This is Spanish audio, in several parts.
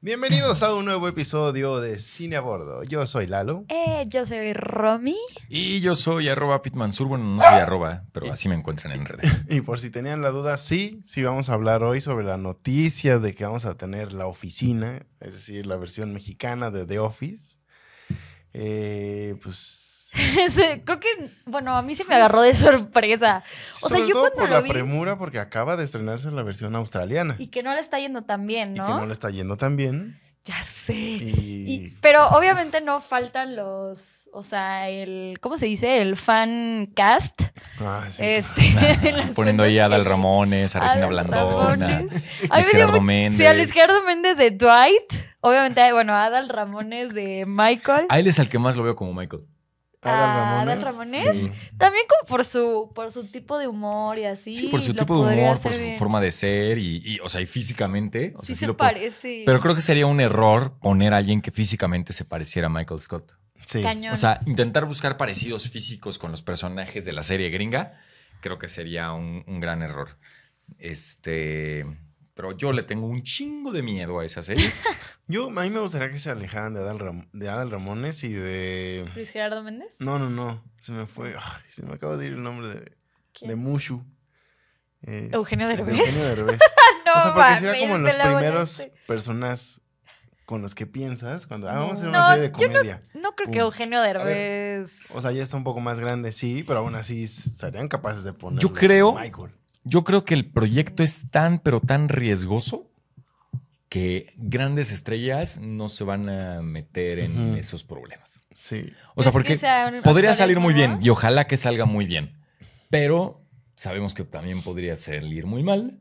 Bienvenidos a un nuevo episodio de Cine a Bordo. Yo soy Lalo. Eh, yo soy Romy. Y yo soy arroba pitmansur. Bueno, no soy arroba, pero así me encuentran en redes. Y por si tenían la duda, sí, sí vamos a hablar hoy sobre la noticia de que vamos a tener La Oficina, es decir, la versión mexicana de The Office. Eh, pues Creo que, bueno, a mí se me agarró de sorpresa. O sea, yo todo cuando por la premura, porque acaba de estrenarse la versión australiana. Y que no le está yendo tan bien, ¿no? Y que no le está yendo tan bien. Ya sé. pero obviamente no faltan los. O sea, el. ¿Cómo se dice? El fan cast. Ah, sí, este, Poniendo ahí a Adal Ramones, a Regina Blandona. A Luis Méndez. Sí, a Méndez de Dwight. Obviamente, bueno, Adal Ramones de Michael. A ah, él es el que más lo veo como Michael. Ah, Ramones. También como por su, por su tipo de humor y así. Sí, por su tipo de humor, por su forma de ser y, o sea, y físicamente. sí, se parece. Pero creo que sería un error poner a alguien que físicamente se pareciera a Michael Scott. Sí. O sea, intentar buscar parecidos físicos con los personajes de la serie gringa, creo que sería un, un gran error. Este. Pero yo le tengo un chingo de miedo a esa serie. yo, a mí me gustaría que se alejaran de Adal, Ramones y de. ¿Luis Gerardo Méndez? No, no, no. Se me fue. se me acaba de ir el nombre de, de Mushu. Eugenio Derbez. Eugenio Derbez. no, o sea, porque si era como los primeros personas con los que piensas cuando ah, vamos a hacer una serie de comedia. no, creo que Eugenio Derbez. o sea, ya está un poco más grande, sí, pero aún así serían capaces de poner. Yo creo yo creo que el proyecto es tan, pero tan riesgoso que grandes estrellas no se van a meter en esos problemas. Sí. O sea, porque podría salir muy bien y ojalá que salga muy bien, pero sabemos que también podría salir muy mal.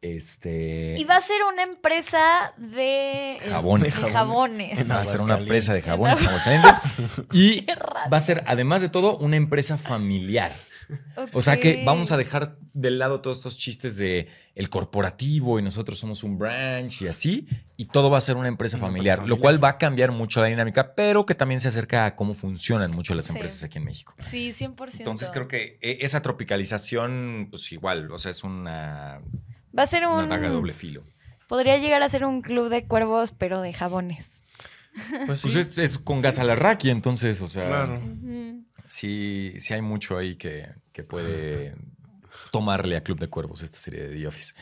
Este. Y va a ser una empresa de este, jabones. jabones. Va a ser una empresa de jabones, jabones. y va a ser, además de todo, una empresa familiar. O sea que vamos a dejar de lado todos estos chistes de el corporativo y nosotros somos un branch y así, y todo va a ser una empresa familiar, lo cual va a cambiar mucho la dinámica, pero que también se acerca a cómo funcionan mucho las empresas aquí en México. Sí, 100%. Entonces creo que e, esa tropicalización, pues igual, o sea, es una... Va a ser un... doble filo. Podría llegar a ser un club de cuervos, pero de jabones. Pues, pues es, con gas entonces, o sea... Claro sí, sí hay mucho ahí que, puede tomarle a Club de Cuervos esta serie de The Office.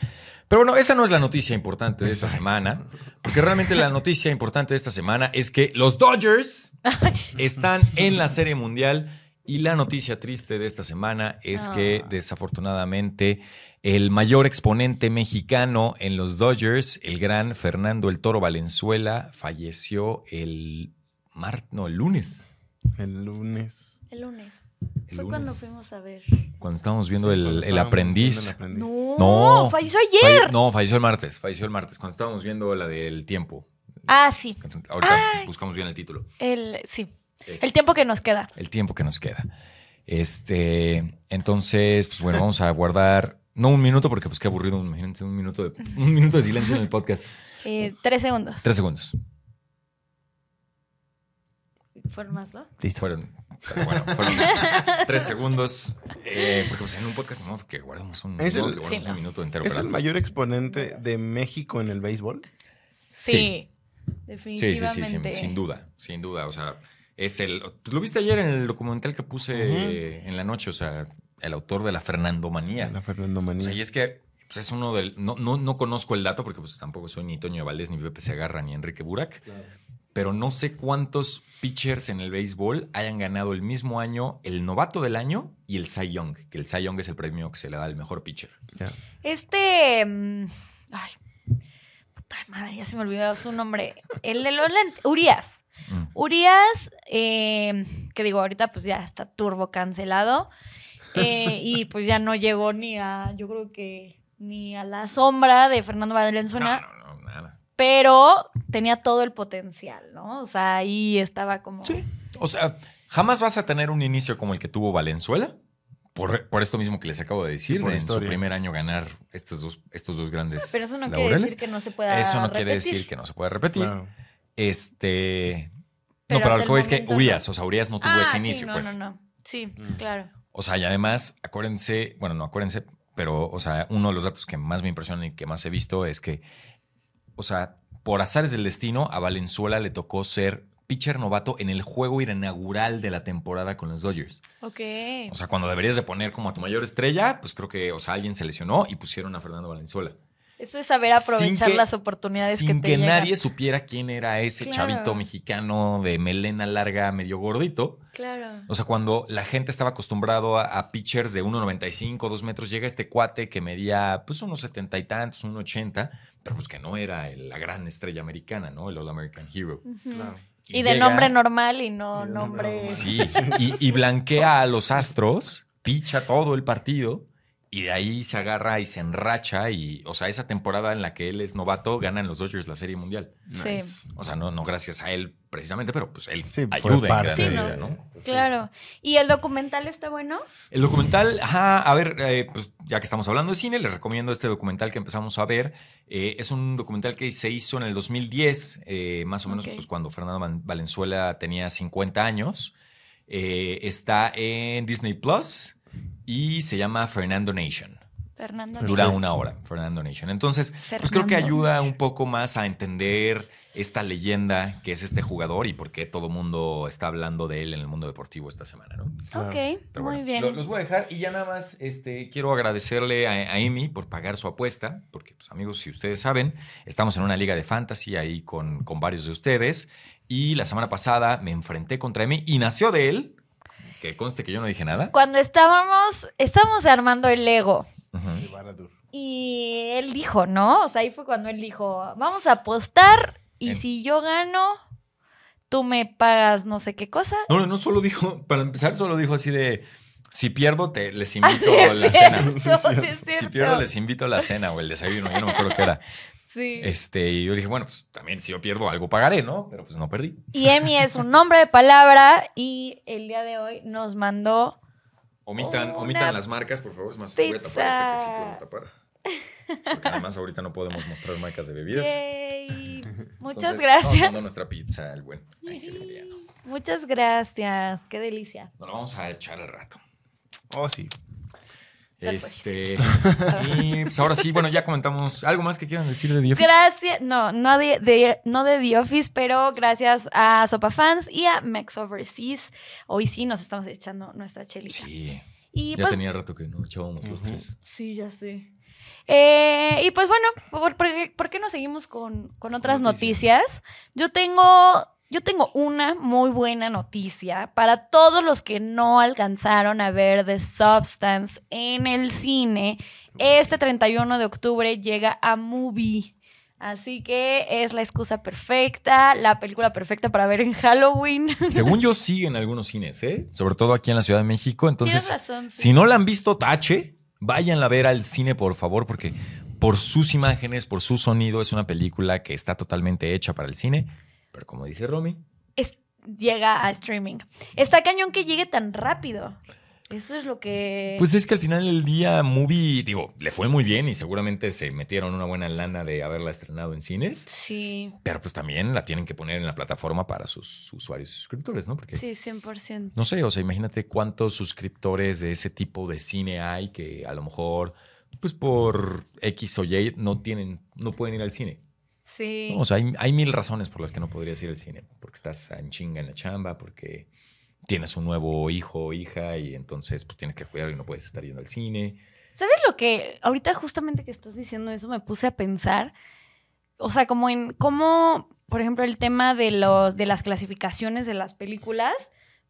Pero bueno, esa no es la noticia importante de esta semana, porque realmente la noticia importante de esta semana es que los Dodgers están en la Serie Mundial y la noticia triste de esta semana es que ah. desafortunadamente el mayor exponente mexicano en los Dodgers, el gran Fernando el Toro Valenzuela, falleció el mar no, el lunes. El lunes. El lunes. Fue cuando fuimos a ver. Cuando estábamos viendo el, aprendiz. No, no falleció ayer. no, falleció el martes. Falleció el martes. Cuando estábamos viendo la del tiempo. Ah, sí. Ahorita ah. buscamos bien el título. El, sí. el tiempo que nos queda. El tiempo que nos queda. Este, entonces, pues bueno, vamos a guardar. No un minuto, porque pues qué aburrido, imagínense un minuto de, un minuto de silencio en el podcast. Eh, tres segundos. Tres segundos. ¿Fueron más, no? Listo. Fueron pero bueno, fueron tres segundos. Eh, porque pues, en un podcast no que guardamos un, es que un minuto entero. ¿Es el mayor exponente de México en el béisbol? Sí, definitivamente. Sí, sí, sí, sin, duda, sin duda. O sea, es el. Pues, lo viste ayer en el documental que puse en la noche, o sea, el autor de la Fernandomanía. La Fernandomanía. O sea, y es que pues es uno del. No, no, no, conozco el dato porque pues tampoco soy ni Toño Valdés, ni Pepe Segarra, ni Enrique Burak. Claro pero no sé cuántos pitchers en el béisbol hayan ganado el mismo año el novato del año y el Cy Young, que el Cy Young es el premio que se le da al mejor pitcher. Este. Mm, ay, puta madre, ya se me olvidó su nombre. El de los lentes. Urias. Mm. Urias, em, que digo, ahorita pues ya está turbo cancelado. Eh, y pues ya no llegó ni a, yo creo que ni a la sombra de Fernando Valenzuela pero tenía todo el potencial, ¿no? O sea, ahí estaba como... Sí, o sea, jamás vas a tener un inicio como el que tuvo Valenzuela, por, esto mismo que les acabo de decir, en su primer año ganar estos dos, estos dos grandes Pero eso no quiere decir que no se pueda repetir. Eso no quiere decir que no se pueda repetir. Este... no, pero lo que es que Urias, o sea, Urias no tuvo ah, ese inicio, no, pues. No, no, Sí, mm. claro. O sea, y además, acuérdense, bueno, no acuérdense, pero, o sea, uno de los datos que más me impresiona y que más he visto es que o sea, por azares del destino, a Valenzuela le tocó ser pitcher novato en el juego inaugural de la temporada con los Dodgers. Ok. O sea, cuando deberías de poner como a tu mayor estrella, pues creo que, o sea, alguien se lesionó y pusieron a Fernando Valenzuela. Eso es saber aprovechar las oportunidades que Sin que nadie supiera quién era ese chavito mexicano de melena larga, medio gordito. Claro. O sea, cuando la gente estaba acostumbrado a, pitchers de 1,95, 2 metros, llega este cuate que medía pues unos setenta y tantos, 1,80, pero pues que no era la gran estrella americana, ¿no? El All American Hero. Y, de nombre normal y no nombre. Sí, y, y, blanquea a los astros, picha todo el partido y de ahí se agarra y se enracha. Y, o sea, esa temporada en la que él es novato, en los Dodgers la Serie Mundial. Sí. O sea, no, no gracias a él precisamente, pero pues él fue ayuda ¿no? claro. ¿Y el documental está bueno? El documental, ajá, a ver, eh, pues ya que estamos hablando de cine, les recomiendo este documental que empezamos a ver. Eh, es un documental que se hizo en el 2010, eh, más o menos pues, cuando Fernando Valenzuela tenía 50 años. está en Disney Plus y se llama Fernando Nation. Fernando Nation. Dura una hora, Fernando Nation. Entonces, pues creo que ayuda un poco más a entender esta leyenda que es este jugador y por qué todo el mundo está hablando de él en el mundo deportivo esta semana, ¿no? Ok, muy bien. los voy a dejar y ya nada más este, quiero agradecerle a, Emi por pagar su apuesta, porque pues amigos, si ustedes saben, estamos en una liga de fantasy ahí con, con varios de ustedes y la semana pasada me enfrenté contra Emi y nació de él que conste que yo no dije nada. Cuando estábamos, estábamos armando el ego. Y él dijo, ¿no? O sea, ahí fue cuando él dijo, vamos a apostar y si yo gano, tú me pagas no sé qué cosa. No, no, no solo dijo, para empezar, solo dijo así de, si pierdo, te, les ah, invito a la cena. si pierdo, les invito a la cena o el desayuno, yo no me acuerdo qué era. Este, y yo dije, bueno, pues también si yo pierdo algo pagaré, ¿no? Pero pues no perdí. Y Emi es un nombre de palabra y el día de hoy nos mandó. Omitan, omitan las marcas, por favor. Es más, voy a tapar este que sí tapar. Porque además ahorita no podemos mostrar marcas de bebidas. Yay. Muchas gracias. Nos nuestra pizza el buen Muchas gracias. Qué delicia. Nos vamos a echar al rato. Oh, sí. Pues este, y pues ahora sí, bueno, ya comentamos. ¿Algo más que quieran decir de The Office? Gracias, no, no de, no de The Office, pero gracias a Sopa Fans y a Max Overseas. Hoy sí nos estamos echando nuestra chelita. Sí. Y ya pues tenía rato que no echábamos los tres. Sí, ya sé. Eh, y pues bueno, ¿por, qué no seguimos con, otras noticias? Yo tengo yo tengo una muy buena noticia para todos los que no alcanzaron a ver The Substance en el cine. Este 31 de octubre llega a Movie. Así que es la excusa perfecta, la película perfecta para ver en Halloween. Según yo, sí en algunos cines, ¿eh? Sobre todo aquí en la Ciudad de México. Entonces, si no la han visto, tache, váyanla a ver al cine, por favor, porque por sus imágenes, por su sonido, es una película que está totalmente hecha para el cine como dice Romy. Es, llega a streaming. Está cañón que llegue tan rápido. Eso es lo que. Pues es que al final del día, Movie, digo, le fue muy bien y seguramente se metieron una buena lana de haberla estrenado en cines. Sí. Pero pues también la tienen que poner en la plataforma para sus usuarios y suscriptores, ¿no? Porque, sí, 100%. No sé, o sea, imagínate cuántos suscriptores de ese tipo de cine hay que a lo mejor, pues por X o Y, no tienen, no pueden ir al cine. Sí. o sea, hay, hay, mil razones por las que no podrías ir al cine. Porque estás en chinga en la chamba, porque tienes un nuevo hijo o hija y entonces pues tienes que cuidarlo y no puedes estar yendo al cine. ¿Sabes lo que ahorita justamente que estás diciendo eso me puse a pensar? O sea, como en cómo, por ejemplo, el tema de, los, de las clasificaciones de las películas,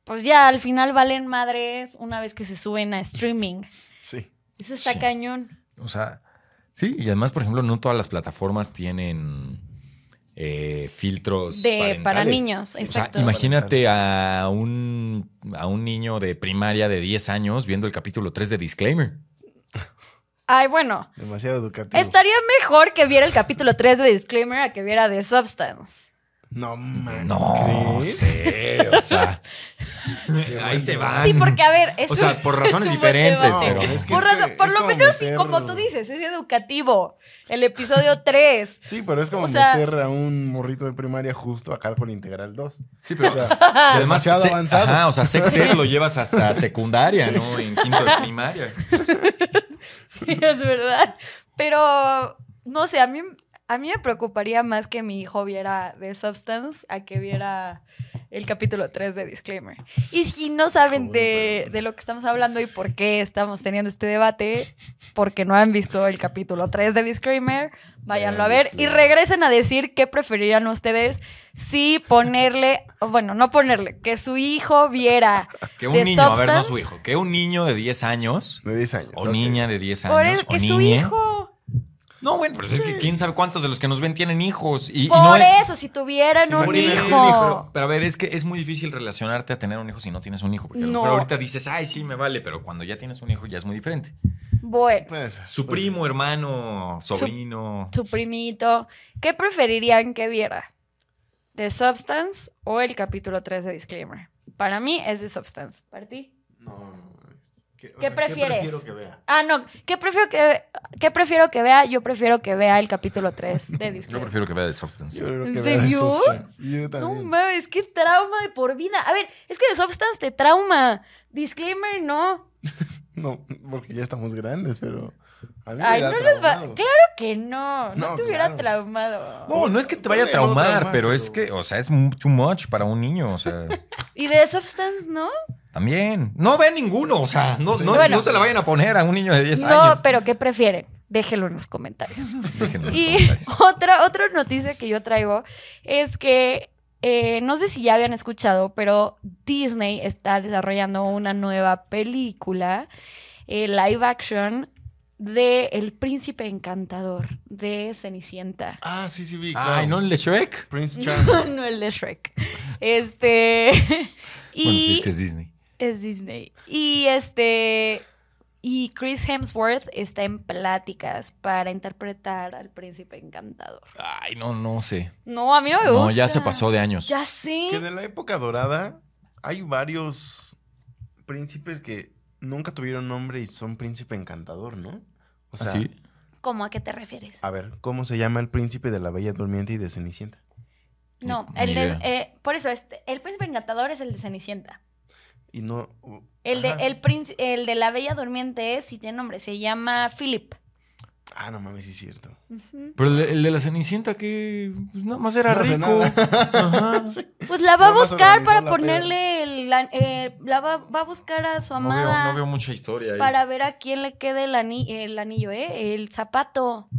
pues ya al final valen madres una vez que se suben a streaming. Sí. Eso está cañón. O sea, Sí, y además, por ejemplo, no todas las plataformas tienen eh, filtros para niños. imagínate a un, a un niño de primaria de 10 años viendo el capítulo 3 de Disclaimer. Ay, bueno. Demasiado educativo. Estaría mejor que viera el capítulo 3 de Disclaimer a que viera de Substance. No, mames, No sé, o sea. ahí se va. Sí, porque a ver. Es, o sea, por razones diferentes, pero. por, lo menos, y como tú dices, es educativo. El episodio 3. Sí, pero es como meter a un morrito de primaria justo a cálculo integral 2. Sí, pero. demasiado avanzado. Ajá, o sea, sex lo llevas hasta secundaria, ¿no? En quinto de primaria. sí, es verdad. Pero, no sé, a mí a mí me preocuparía más que mi hijo viera The Substance a que viera el capítulo 3 de Disclaimer. Y si no saben de, lo que estamos hablando y por qué estamos teniendo este debate, porque no han visto el capítulo 3 de Disclaimer, váyanlo a ver y regresen a decir qué preferirían ustedes si ponerle, bueno, no ponerle, que su hijo viera. Que un niño, a ver, no su hijo, que un niño de 10 años. De 10 años. O niña de 10 años. Por o que su hijo no, bueno, pero es que quién sabe cuántos de los que nos ven tienen hijos. Y, Por no es... eso, si tuvieran un hijo. Pero, a ver, es que es muy difícil relacionarte a tener un hijo si no tienes un hijo. Porque ahorita dices, ay, sí, me vale, pero cuando ya tienes un hijo ya es muy diferente. Bueno. su primo, hermano, sobrino. Su, primito. ¿Qué preferirían que viera? ¿The Substance o el capítulo 3 de Disclaimer? Para mí es The Substance. ¿Para ti? No. ¿Qué, prefieres? prefiero que vea? Ah, no. ¿Qué prefiero que, qué prefiero que vea? Yo prefiero que vea el capítulo 3 de Discord. Yo prefiero que vea The Substance. Yo No mames, qué trauma de por vida. A ver, es que The Substance te trauma. Disclaimer, no. no, porque ya estamos grandes, pero. A Ay, no les va. Claro que no. No, te hubiera traumado. No, no es que te vaya a traumar, pero es que, o sea, es too much para un niño. O sea. ¿Y de Substance, no? También. No ve ninguno, o sea, no, se la vayan a poner a un niño de 10 años. No, pero ¿qué prefieren? Déjenlo en los comentarios. y Otra, otra noticia que yo traigo es que eh, no sé si ya habían escuchado, pero Disney está desarrollando una nueva película, eh, live action, de El Príncipe Encantador, de Cenicienta. Ah, sí, sí, vi. Ay, no el de Shrek? Prince no, el de Shrek. Este. Bueno, si es que es Disney es Disney. Y este. Y Chris Hemsworth está en pláticas para interpretar al príncipe encantador. Ay, no, no sé. No, a mí no me gusta. No, ya se pasó de años. Ya sé. Que en la época dorada hay varios príncipes que nunca tuvieron nombre y son príncipe encantador, ¿no? O sea, ¿Cómo a qué te refieres? A ver, ¿cómo se llama el príncipe de la Bella Durmiente y de Cenicienta? No, el de, eh, por eso, este, el príncipe encantador es el de Cenicienta. Y no. el, de, el, de la Bella Durmiente es, si tiene nombre, se llama Philip. Ah, no mames, es cierto. Pero el, de la Cenicienta que pues, no más era rico. Pues la va a buscar para ponerle el, la, eh, va, a buscar a su amada. No veo, mucha historia Para ver a quién le quede el, el anillo, ¿eh? El zapato.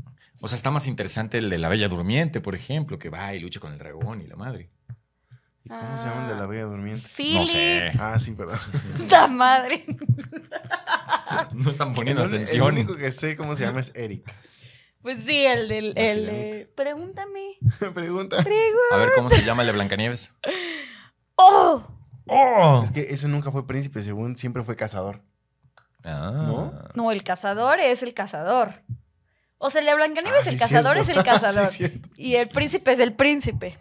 O sea, está más interesante el de la Bella Durmiente, por ejemplo, que va y lucha con el dragón y la madre cómo se se llaman de la Bella Durmiente? Philip. Ah, no sé. Ah, sí, perdón. La madre! no están poniendo atención. El único que sé cómo se llama es Eric. Pues sí, el del. El, eh, pregúntame. Pregunta. Pregunta. A ver, ¿cómo se llama el de Blancanieves? ¡Oh! ¡Oh! Es que ese nunca fue príncipe, según siempre fue cazador. Ah. ¿No? No, el cazador es el cazador. O sea, el de Blancanieves, ah, el cazador es el ah, cazador. y el príncipe es el príncipe.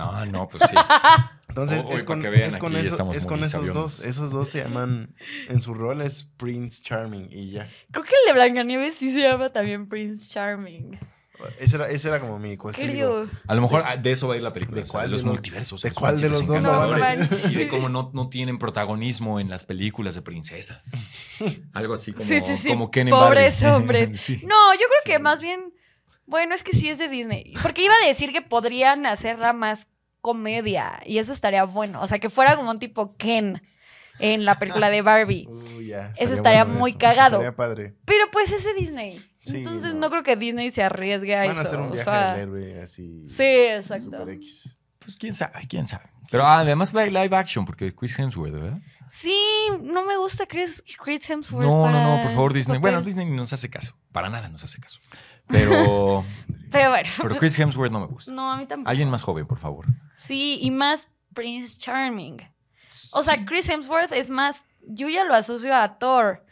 No, ah, no, pues sí. Entonces, es, con, es, con, eso, es con, esos dos. Esos dos se llaman, en su rol es Prince Charming y ya. Creo que el de Blancanieves sí se llama también Prince Charming. Ese era, era como mi cuestión. a lo mejor ah, de, eso va a ir la película. ¿De, los, multiversos. ¿De cuál de los dos no van Y de no, no, tienen protagonismo en las películas de princesas. Algo así como, sí, sí, Pobres hombres. No, yo creo que más bien... Bueno, es que sí es de Disney. Porque iba a decir que podrían hacer ramas comedia y eso estaría bueno. O sea, que fuera como un tipo Ken en la película de Barbie. eso estaría muy cagado. padre. Pero pues ese Disney. Entonces no. creo que Disney se arriesgue a Van eso. A hacer un viaje así. Sí, exacto. Pues quién sabe, quién sabe. Pero ah, además live action porque Chris Hemsworth, ¿verdad? Sí, no me gusta Chris, Hemsworth. No, no, no, por favor, este Disney. Bueno, Disney no nos hace caso. Para nada nos hace caso. Pero. pero bueno. Pero Chris Hemsworth no me gusta. No, a mí tampoco. Alguien más joven, por favor. Sí, y más Prince Charming. O sea, Chris Hemsworth es más. Yo ya lo asocio a Thor.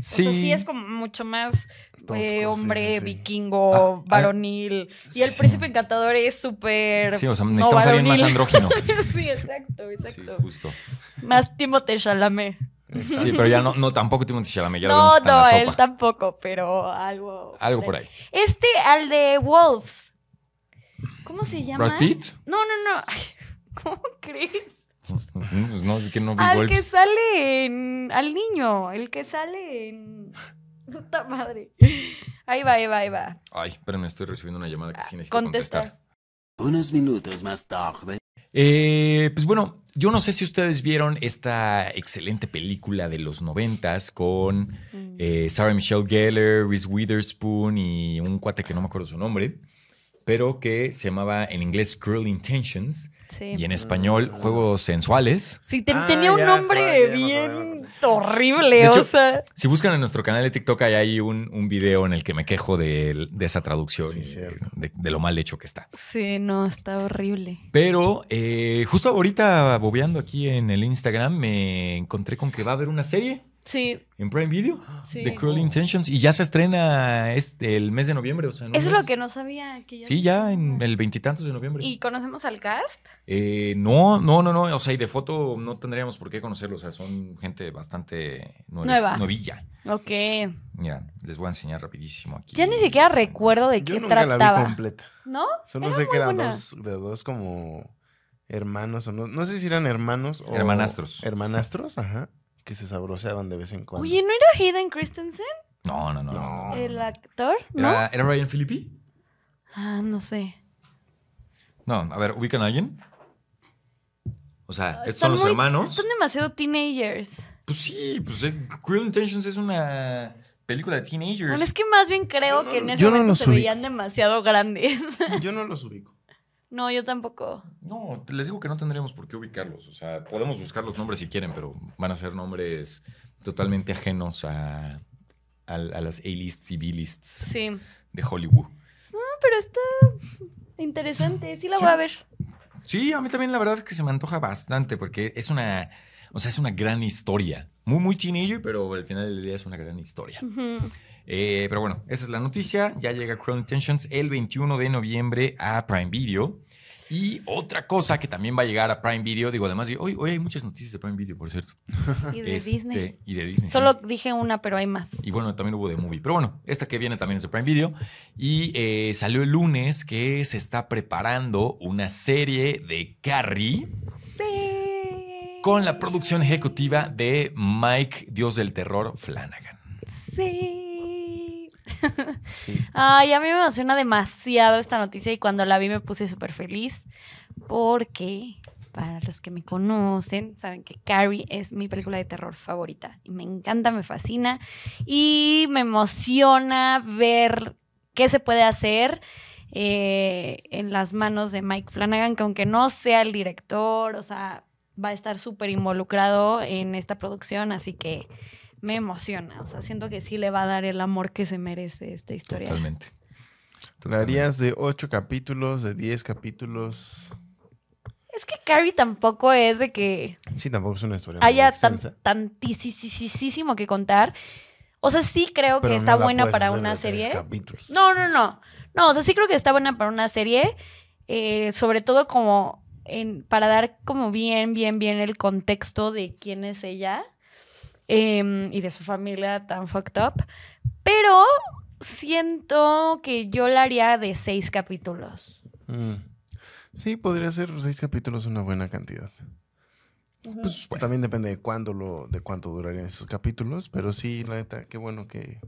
Sí. sí es como mucho más eh, hombre vikingo, ah, ah, varonil. y el príncipe encantador es súper. Sí, o sea, necesitamos alguien más andrógino. sí, exacto, exacto. justo. Más Timothée Chalamet. Sí, pero ya no, no tampoco Timothée Chalamet, ya no, lo vemos No, no, él tampoco, pero algo. Algo por ahí. Este, al de Wolves. ¿Cómo se llama? No, no, no. ¿Cómo crees? Pues no, que no Al que sale en. Al niño, el que sale en. Puta madre. Ahí va, ahí va, ahí va. Ay, espérame, estoy recibiendo una llamada que sí ah, necesito contestar. Unos minutos más tarde. Eh, pues bueno, yo no sé si ustedes vieron esta excelente película de los noventas con mm. eh, Sarah Michelle Gellar, Reese Witherspoon y un cuate que no me acuerdo su nombre, pero que se llamaba en inglés Cruel Intentions y en español, mm. juegos sensuales. Sí, ah, tenía un nombre bien horrible, o sea. Si buscan en nuestro canal de TikTok, hay un, un video en el que me quejo de, esa traducción de, lo mal hecho que está. Sí, no, está horrible. Pero eh, justo ahorita, bobeando aquí en el Instagram, me encontré con que va a haber una serie. Sí. En Prime Video. Sí. The Cruel Intentions. Y ya se estrena este, el mes de noviembre. Eso es lo que no sabía. Que ya sí, ya en el veintitantos de noviembre. ¿Y conocemos al cast? Eh, no, no, no, no. O sea, y de foto no tendríamos por qué conocerlo. O sea, son gente bastante nueva. Novilla. Ok. Mira, les voy a enseñar rapidísimo aquí. Ya ni siquiera recuerdo de qué Yo nunca La vi completa. ¿No? Solo sé que eran dos, dos como hermanos o no. No sé si eran hermanos o. Hermanastros. Hermanastros, ajá que se sabroseaban de vez en cuando. Oye, ¿no era Hayden Christensen? No, no, no. ¿El actor? ¿No? ¿Era, Ryan Philippi? Ah, no sé. No, a ver, ¿ubican a alguien? O sea, ah, estos son los hermanos. Son demasiado teenagers. Pues sí, pues es, Cruel Intentions es una película de teenagers. Bueno, es que más bien creo que en ese momento se veían demasiado grandes. Yo no los ubico. No, yo tampoco. No, les digo que no tendríamos por qué ubicarlos. O sea, podemos buscar los nombres si quieren, pero van a ser nombres totalmente ajenos a, las A-lists y B-lists de Hollywood. No, pero está interesante. Sí la voy a ver. Sí, a mí también la verdad es que se me antoja bastante porque es una, o sea, es una gran historia. Muy, muy teenager, pero al final del día es una gran historia. Eh, pero bueno, esa es la noticia. Ya llega Crown Intentions el 21 de noviembre a Prime Video. Y otra cosa que también va a llegar a Prime Video, digo, además, hoy, hoy hay muchas noticias de Prime Video, por cierto. Este, y de Disney. Solo dije una, pero hay más. Y bueno, también hubo de Movie. Pero bueno, esta que viene también es de Prime Video. Y eh, salió el lunes que se está preparando una serie de Carrie. Sí. Con la producción ejecutiva de Mike, Dios del Terror, Flanagan. Sí. Ay, a mí me emociona demasiado esta noticia y cuando la vi me puse súper feliz porque para los que me conocen, saben que Carrie es mi película de terror favorita. Y me encanta, me fascina y me emociona ver qué se puede hacer eh, en las manos de Mike Flanagan, que aunque no sea el director, o sea, va a estar súper involucrado en esta producción, así que me emociona. O sea, siento que sí le va a dar el amor que se merece esta historia. Totalmente. ¿La harías de ocho capítulos, de diez capítulos? Es que Carrie tampoco es de que. Sí, tampoco es una historia. Haya tan, tantísimo que contar. O sea, sí creo que está buena para una serie. No, no, no. No, o sea, sí creo que está buena para una serie. Eh, sobre todo como para dar como bien, bien, bien el contexto de quién es ella. Em, y de su familia tan fucked up. Pero siento que yo la haría de seis capítulos. Mm. Sí, podría ser seis capítulos una buena cantidad. Pues, también depende de cuándo lo, de cuánto durarían esos capítulos, pero sí, la neta, qué bueno que.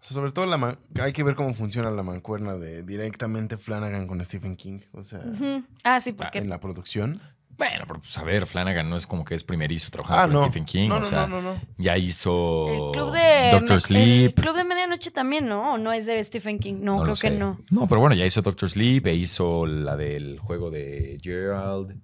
sobre todo la hay que ver cómo funciona la mancuerna de directamente Flanagan con Stephen King. O sea, ah, sí, porque... en la producción. Bueno, pero pues a ver, Flanagan no es como que es primerizo trabajando ah, con Stephen King. No, no, no, sea, ya hizo el club de Doctor Sleep. El club de medianoche también, ¿no? ¿O no es de Stephen King? No, creo que no. No, pero bueno, ya hizo Doctor Sleep e hizo la del juego de Gerald.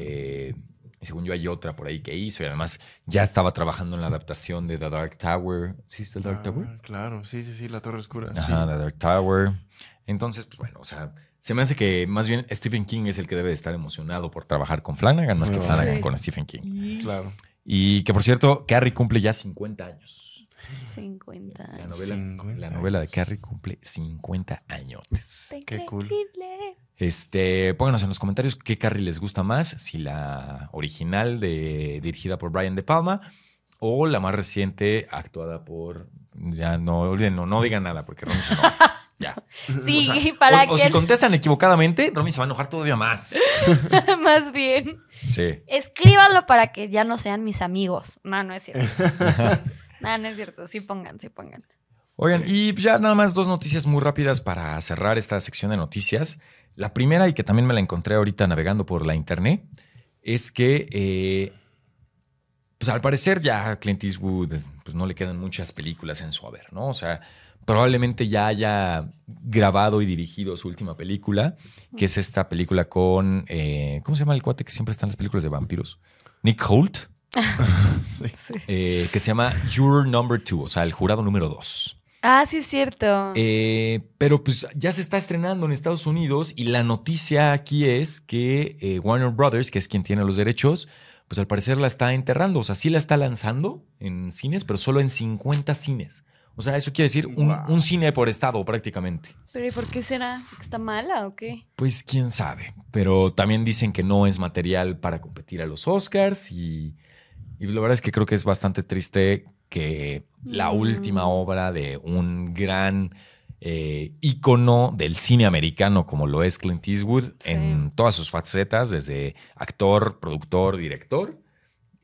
Eh, según yo hay otra por ahí que hizo y además ya estaba trabajando en la adaptación de The Dark Tower. ¿Sí The Dark ah, Tower? Claro, sí, sí, sí, La Torre Oscura. Ajá, The Dark Tower. Entonces, pues bueno, o sea se me hace que más bien Stephen King es el que debe de estar emocionado por trabajar con Flanagan, más que ah, Flanagan con Stephen King. Y... Claro. Y que por cierto, Carrie cumple ya 50 años. 50 años. La novela, de Carrie cumple 50 años. Qué increíble! Este, pónganos en los comentarios qué Carrie les gusta más, si la original de, dirigida por Brian De Palma o la más reciente actuada por ya no olviden, no, digan nada porque Ron se Ya. o para o, si contestan equivocadamente, Romy se va a enojar todavía más. más bien. Sí. Escríbanlo para que ya no sean mis amigos. No, no es cierto. no, no es cierto. Sí, pongan, sí, pongan. Oigan, y pues ya nada más dos noticias muy rápidas para cerrar esta sección de noticias. La primera, y que también me la encontré ahorita navegando por la internet, es que. Eh, pues al parecer ya Clint Eastwood pues no le quedan muchas películas en su haber, ¿no? O sea, probablemente ya haya grabado y dirigido su última película, que es esta película con, eh, ¿cómo se llama el cuate que siempre están en las películas de vampiros? Nick Holt. Eh, que se llama Your Number Two, o sea, el jurado número dos. Ah, sí, es cierto. Eh, pero pues ya se está estrenando en Estados Unidos y la noticia aquí es que Warner Brothers, que es quien tiene los derechos, pues al parecer la está enterrando, o sea, sí la está lanzando en cines, pero solo en 50 cines. O sea, eso quiere decir un, cine por estado prácticamente. ¿Pero y por qué será? ¿Está mala o qué? Pues quién sabe. Pero también dicen que no es material para competir a los Oscars y, la verdad es que creo que es bastante triste que la mm. última obra de un gran eh, ícono del cine americano como lo es Clint Eastwood en todas sus facetas, desde actor, productor, director,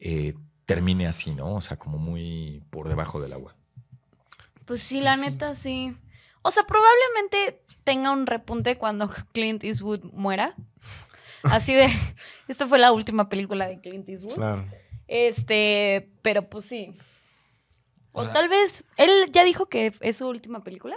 eh, termine así, ¿no? O sea, como muy por debajo del agua. Pues sí, la neta, sí. O sea, probablemente tenga un repunte cuando Clint Eastwood muera. Así de, esta fue la última película de Clint Eastwood. Claro. Este, pero pues sí. O, tal vez, él ya dijo que es su última película.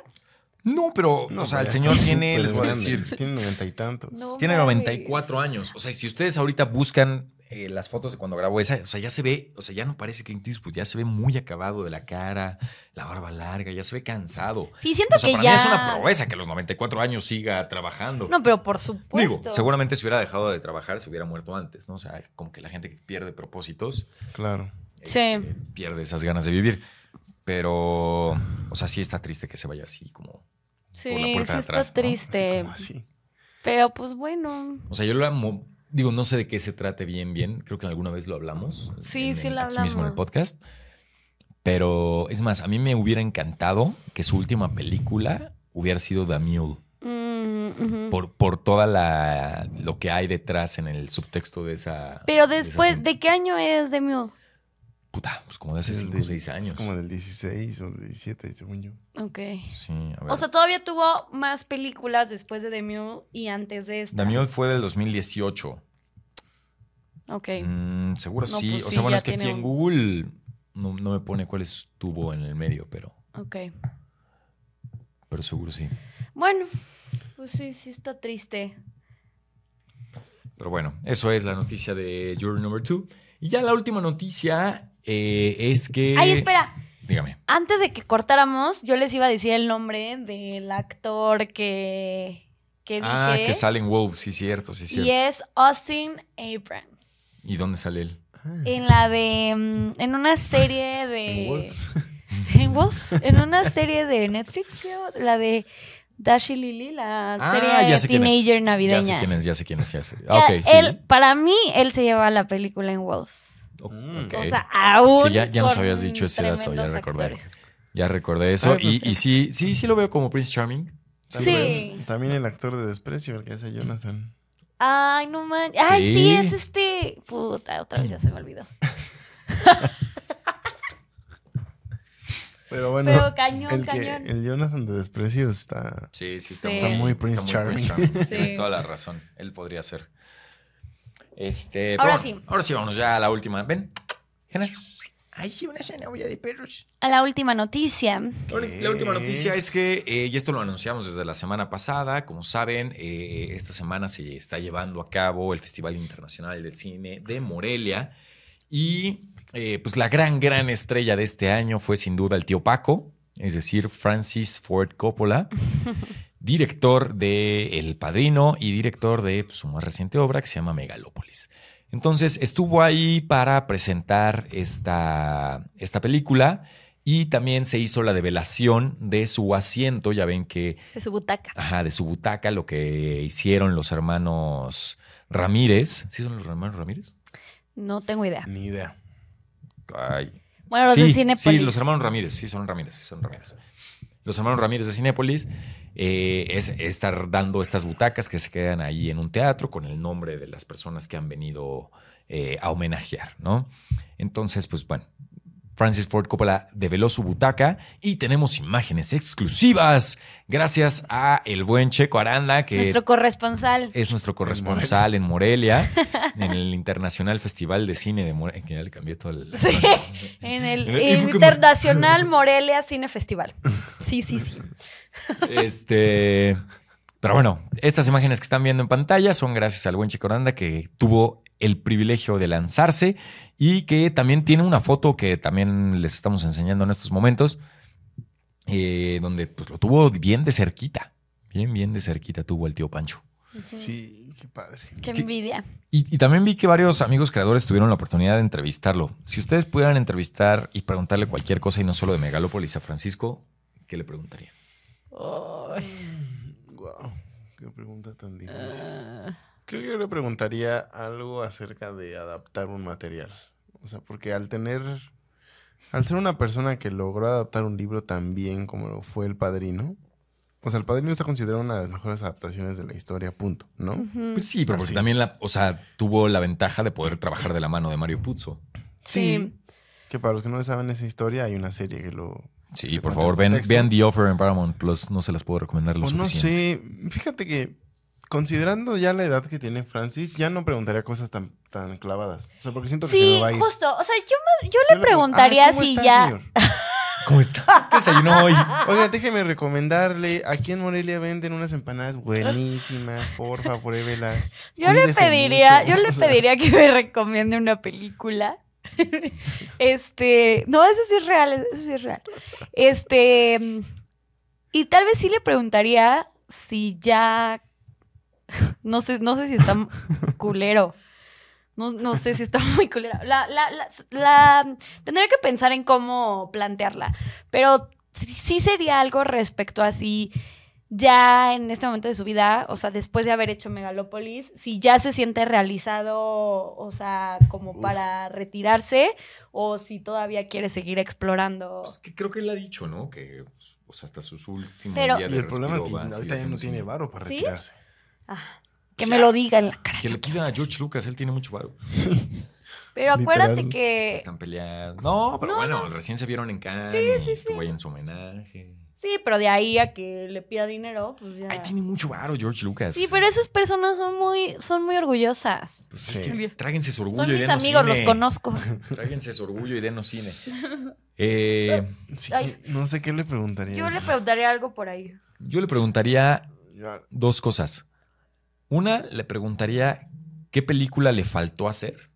No, pero, o sea, el señor tiene, les voy a decir. Tiene noventa y tantos. tiene noventa y cuatro años. O sea, si ustedes ahorita buscan eh, las fotos de cuando grabó esa, o sea, ya se ve, o sea, ya no parece Clint Eastwood, ya se ve muy acabado de la cara, la barba larga, ya se ve cansado. y siento que ya... es una proeza que a los 94 años siga trabajando. No, pero por supuesto. Digo, seguramente si hubiera dejado de trabajar, se hubiera muerto antes, ¿no? O sea, como que la gente pierde propósitos. Claro. Este, sí. Pierde esas ganas de vivir. Pero, o sea, sí está triste que se vaya así, como. Sí, sí está triste. Así Pero pues bueno. O sea, yo lo amo digo, no sé de qué se trate bien, bien. Creo que alguna vez lo hablamos. Sí, sí, lo hablamos. mismo en el podcast. Pero es más, a mí me hubiera encantado que su última película hubiera sido The Mule. Mm, por, por toda la lo que hay detrás en el subtexto de esa. Pero después, ¿de, ¿de qué año es The Mule? Puta, pues como de hace 5 6 años. Es como del 16 o 17, según yo. Ok. Sí, a ver. O sea, todavía tuvo más películas después de The y antes de esta. The fue del 2018. Ok. Mm, seguro sí. Pues o sea, bueno, es que en Google no, me pone cuál estuvo en el medio, pero. Ok. Pero seguro sí. Bueno, pues sí, sí está triste. Pero bueno, eso es la noticia de Jury Number 2. Y ya la última noticia eh, es que. Ay, espera. Dígame. Antes de que cortáramos, yo les iba a decir el nombre del actor que, que ah, dije. Ah, que sale en Wolves, sí, cierto, sí, cierto. Y es Austin Abrams. ¿Y dónde sale él? Ah. En la de. Mm, en una serie de. ¿En Wolves? ¿En una serie de Netflix, La de Dashie Lily, la ah, serie serie teenager navideña. Ya sé quién es, ya sé quién Ya sé. para mí, él se lleva la película en Wolves. Mm. O sea, aún. ya, ya nos habías dicho ese dato, ya recordé. Ya recordé eso. y, sí, sí, sí lo veo como Prince Charming. También, sí. También el actor de desprecio, el que hace Jonathan. Ay, no manches. Ay, sí. es este. Puta, otra vez ya se me olvidó. Pero bueno, Pero cañón, el, cañón. el, Jonathan de Desprecio está, sí, sí, está, muy Prince Charming. Tienes toda la razón. Él podría ser. Este, ahora sí. Ahora sí, vamos ya a la última. Ven, Jenna. Ahí sí, una zanahoria de perros. A la última noticia. La última noticia es, que, eh, y esto lo anunciamos desde la semana pasada, como saben, eh, esta semana se está llevando a cabo el Festival Internacional del Cine de Morelia y eh, pues la gran, gran estrella de este año fue sin duda el tío Paco, es decir, Francis Ford Coppola. director de El Padrino y director de pues, su más reciente obra que se llama Megalópolis. Entonces estuvo ahí para presentar esta, esta película y también se hizo la develación de su asiento, ya ven que... De su butaca. Ajá, de su butaca, lo que hicieron los hermanos Ramírez. ¿Sí son los hermanos Ramírez? No tengo idea. Ni idea. Bueno, los de Cinepolis. Sí, los hermanos Ramírez, sí son Ramírez, sí son Ramírez. Los hermanos Ramírez de Cinépolis eh, es estar dando estas butacas que se quedan ahí en un teatro con el nombre de las personas que han venido eh, a homenajear, ¿no? Entonces, pues bueno, Francis Ford Coppola develó su butaca y tenemos imágenes exclusivas gracias a el buen Checo Aranda que nuestro corresponsal es nuestro corresponsal en Morelia en, el Internacional Festival de Cine de Morelia todo el, en el Internacional Morelia Cine Festival sí sí sí Este. Pero bueno, estas imágenes que están viendo en pantalla son gracias al buen Chico Aranda que tuvo el privilegio de lanzarse y que también tiene una foto que también les estamos enseñando en estos momentos, eh, donde pues, lo tuvo bien de cerquita, bien, bien de cerquita tuvo el tío Pancho. Sí, qué padre. Qué envidia. Y, también vi que varios amigos creadores tuvieron la oportunidad de entrevistarlo. Si ustedes pudieran entrevistar y preguntarle cualquier cosa y no solo de Megalópolis a Francisco, ¿qué le preguntarían? Oh. Wow, qué pregunta tan difícil. Creo que yo le preguntaría algo acerca de adaptar un material. O sea, porque al tener, al ser una persona que logró adaptar un libro tan bien como fue El Padrino, o sea, El Padrino está considerado una de las mejores adaptaciones de la historia, punto, ¿no? Pues sí, pero porque también o tuvo la ventaja de poder trabajar de la mano de Mario Puzo. Sí. sí. Que para los que no saben esa historia, hay una serie que lo Sí, por favor, vean, vean, The Offer en Paramount Plus. No se las puedo recomendar lo suficiente. No sé. Fíjate que, considerando ya la edad que tiene Francis, ya no preguntaría cosas tan, tan clavadas. O sea, porque siento que se me va a justo. O sea, yo, yo, le preguntaría si está, ya... Señor? ¿Cómo está? ¿Qué desayunó hoy? Oiga, déjeme recomendarle. Aquí en Morelia venden unas empanadas buenísimas. Porfa, pruébelas. Yo le pediría, yo le pediría que me recomiende una película. este, no, eso sí es real, eso sí es real. Este, y tal vez sí le preguntaría si ya, no sé, no sé si está culero. No, sé si está muy culero La, la, la, tendría que pensar en cómo plantearla, pero sí, sí sería algo respecto a si ya en este momento de su vida, o sea, después de haber hecho Megalópolis, si ya se siente realizado, o sea, como para retirarse, o si todavía quiere seguir explorando. Pues que creo que él ha dicho, ¿no? Que, pues, o sea, hasta sus últimos días el problema es que ahorita ya no tiene varo para retirarse. Ah, que me lo diga en la cara. Que le pida a George Lucas, él tiene mucho varo. Pero acuérdate que. Están peleando. No, pero bueno, recién se vieron en Cannes. Sí, sí, sí. Estuvo ahí en su homenaje. Sí, pero de ahí a que le pida dinero, pues ya. Ay, tiene mucho varo George Lucas. Sí, pero esas personas son muy, son muy orgullosas. Pues es que tráguense su orgullo son mis amigos, los conozco. tráguense su orgullo y denos cine. Eh, no sé qué le preguntaría. Yo le preguntaría algo por ahí. Yo le preguntaría dos cosas. Una, le preguntaría qué película le faltó hacer.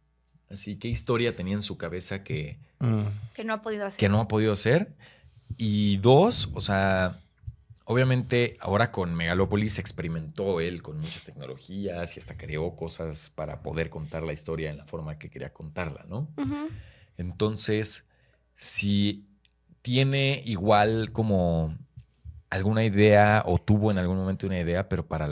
Así, qué historia tenía en su cabeza que... Mm. Que no ha podido hacer. Que no ha podido hacer. Y dos, o sea, obviamente ahora con Megalópolis experimentó él con muchas tecnologías y hasta creó cosas para poder contar la historia en la forma que quería contarla, ¿no? Entonces, si tiene igual como alguna idea o tuvo en algún momento una idea, pero para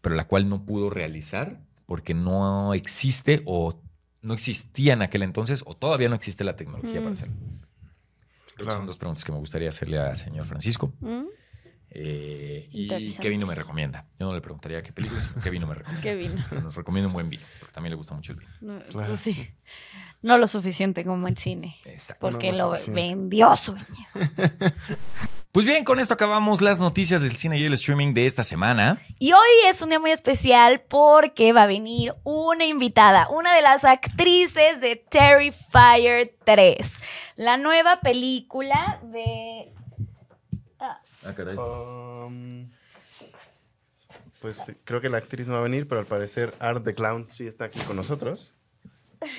pero la cual no pudo realizar porque no existe o no existía en aquel entonces o todavía no existe la tecnología para mm. hacerlo son dos preguntas que me gustaría hacerle al señor Francisco. ¿Mm? Eh, y qué vino me recomienda. Yo no le preguntaría qué película, qué vino me recomienda. nos recomienda un buen vino, porque también le gusta mucho el vino. No, pues lo suficiente como el cine. Exacto. Porque lo, lo vendió su Pues bien, con esto acabamos las noticias del cine y el streaming de esta semana. Y hoy es un día muy especial porque va a venir una invitada, una de las actrices de Fire 3, la nueva película de Ah, um, pues creo que la actriz no va a venir, pero al parecer Art the Clown sí está aquí con nosotros.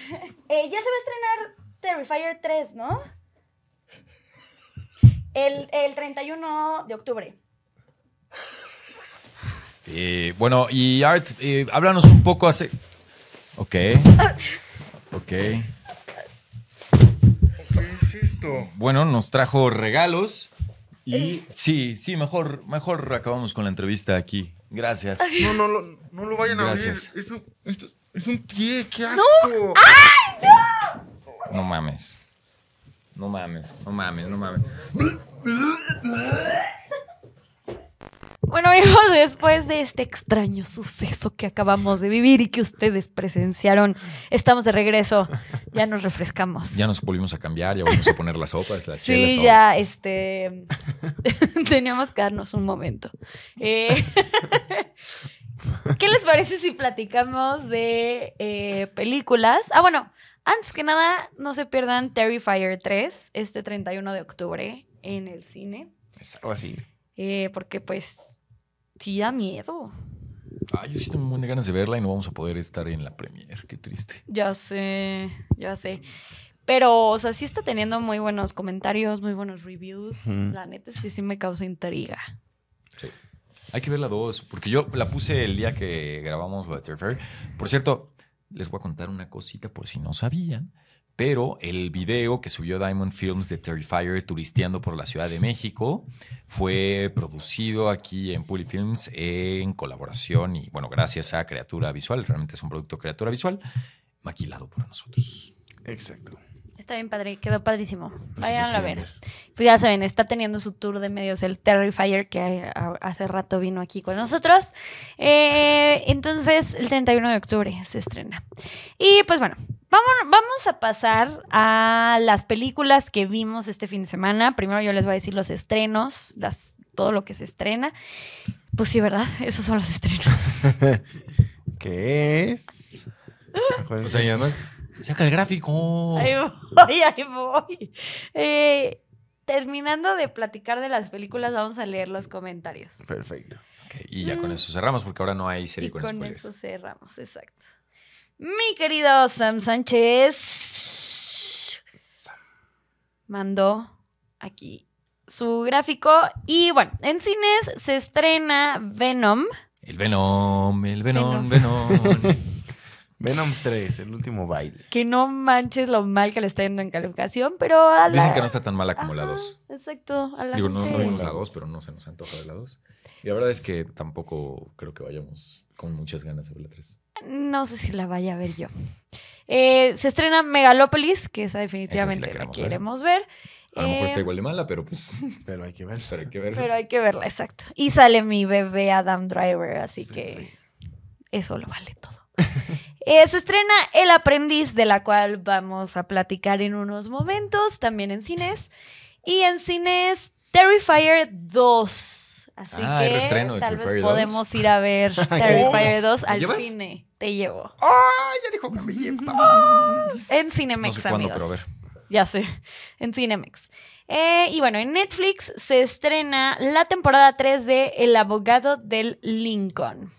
Eh, ya se va a estrenar Terrifier 3, ¿no? El, 31 de octubre. Eh, bueno, y Art, eh, háblanos un poco hace... Ok. Ok. ¿Qué es esto? Bueno, nos trajo regalos. Y eh. sí, sí, mejor, mejor acabamos con la entrevista aquí. Gracias. No, no, no, lo vayan a ver. Es un, es un pie, qué asco. ¡No! ¡Ay, no! No mames. No mames, no mames, no mames. Bueno, amigos, después de este extraño suceso que acabamos de vivir y que ustedes presenciaron, estamos de regreso. Ya nos refrescamos. Ya nos volvimos a cambiar, ya volvimos a poner las sopas, las Sí, ya, este. teníamos que darnos un momento. Eh, ¿Qué les parece si platicamos de eh, películas? Ah, bueno, antes que nada, no se pierdan Terrifier 3 este 31 de octubre en el cine. Es algo así. Eh, porque pues sí da miedo. Ay, yo sí tengo muy ganas de verla y no vamos a poder estar en la premiere. qué triste. Ya sé, ya sé. Pero, o sea, sí está teniendo muy buenos comentarios, muy buenos reviews. La neta es sí me causa intriga. Sí. Hay que verla dos, porque yo la puse el día que grabamos lo Fair. Por cierto, les voy a contar una cosita por si no sabían. Pero el video que subió Diamond Films de Terrifier turisteando por la Ciudad de México fue producido aquí en Films en colaboración y, bueno, gracias a Creatura Visual. Realmente es un producto Creatura Visual maquilado por nosotros. Exacto. Está bien padre, quedó padrísimo. Pues Vayan a ver. Pues ya saben, está teniendo su tour de medios, el Terrifier, que eh, hace rato vino aquí con nosotros. Eh, entonces, el 31 de octubre se estrena. Y pues bueno, vamos, vamos a pasar a las películas que vimos este fin de semana. Primero yo les voy a decir los estrenos, todo lo que se estrena. Pues sí, ¿verdad? Esos son los estrenos. ¿Qué es? O sea, ya Saca el gráfico. Ahí voy, ahí voy. Eh, terminando de platicar de las películas, vamos a leer los comentarios. Perfecto. y ya con eso cerramos, porque ahora no hay serie y con Con eso cerramos, exacto. Mi querido Sam Sánchez mandó aquí su gráfico. Y bueno, en cines se estrena Venom. El Venom, el Venom. Venom. Venom 3, el último baile. Que no manches lo mal que le está yendo en calificación, pero a Dicen que no está tan mala como la 2. Exacto. A la Digo, no, no vimos la 2, pero no se nos antoja de la 2. Y la verdad es que tampoco creo que vayamos con muchas ganas a ver la 3. No sé si la vaya a ver yo. Eh, se estrena Megalópolis, que esa definitivamente la, queremos, ver. A lo mejor eh, está igual de mala, pero pues. Pero hay que verla. Pero hay que verla, pero hay que verla exacto. Y sale mi bebé Adam Driver, así que eso lo vale todo. Eh, se estrena El aprendiz, de la cual vamos a platicar en unos momentos, también en cines. Y en cines Terrifier 2. Así ah, que tal vez 2. podemos ir a ver Terrifier 2 al cine. Te llevo. ¡Ah! ya dijo que me en Cinemex, no Ya sé, en Cinemex. Eh, y bueno, en Netflix se estrena la temporada 3 de El abogado del Lincoln.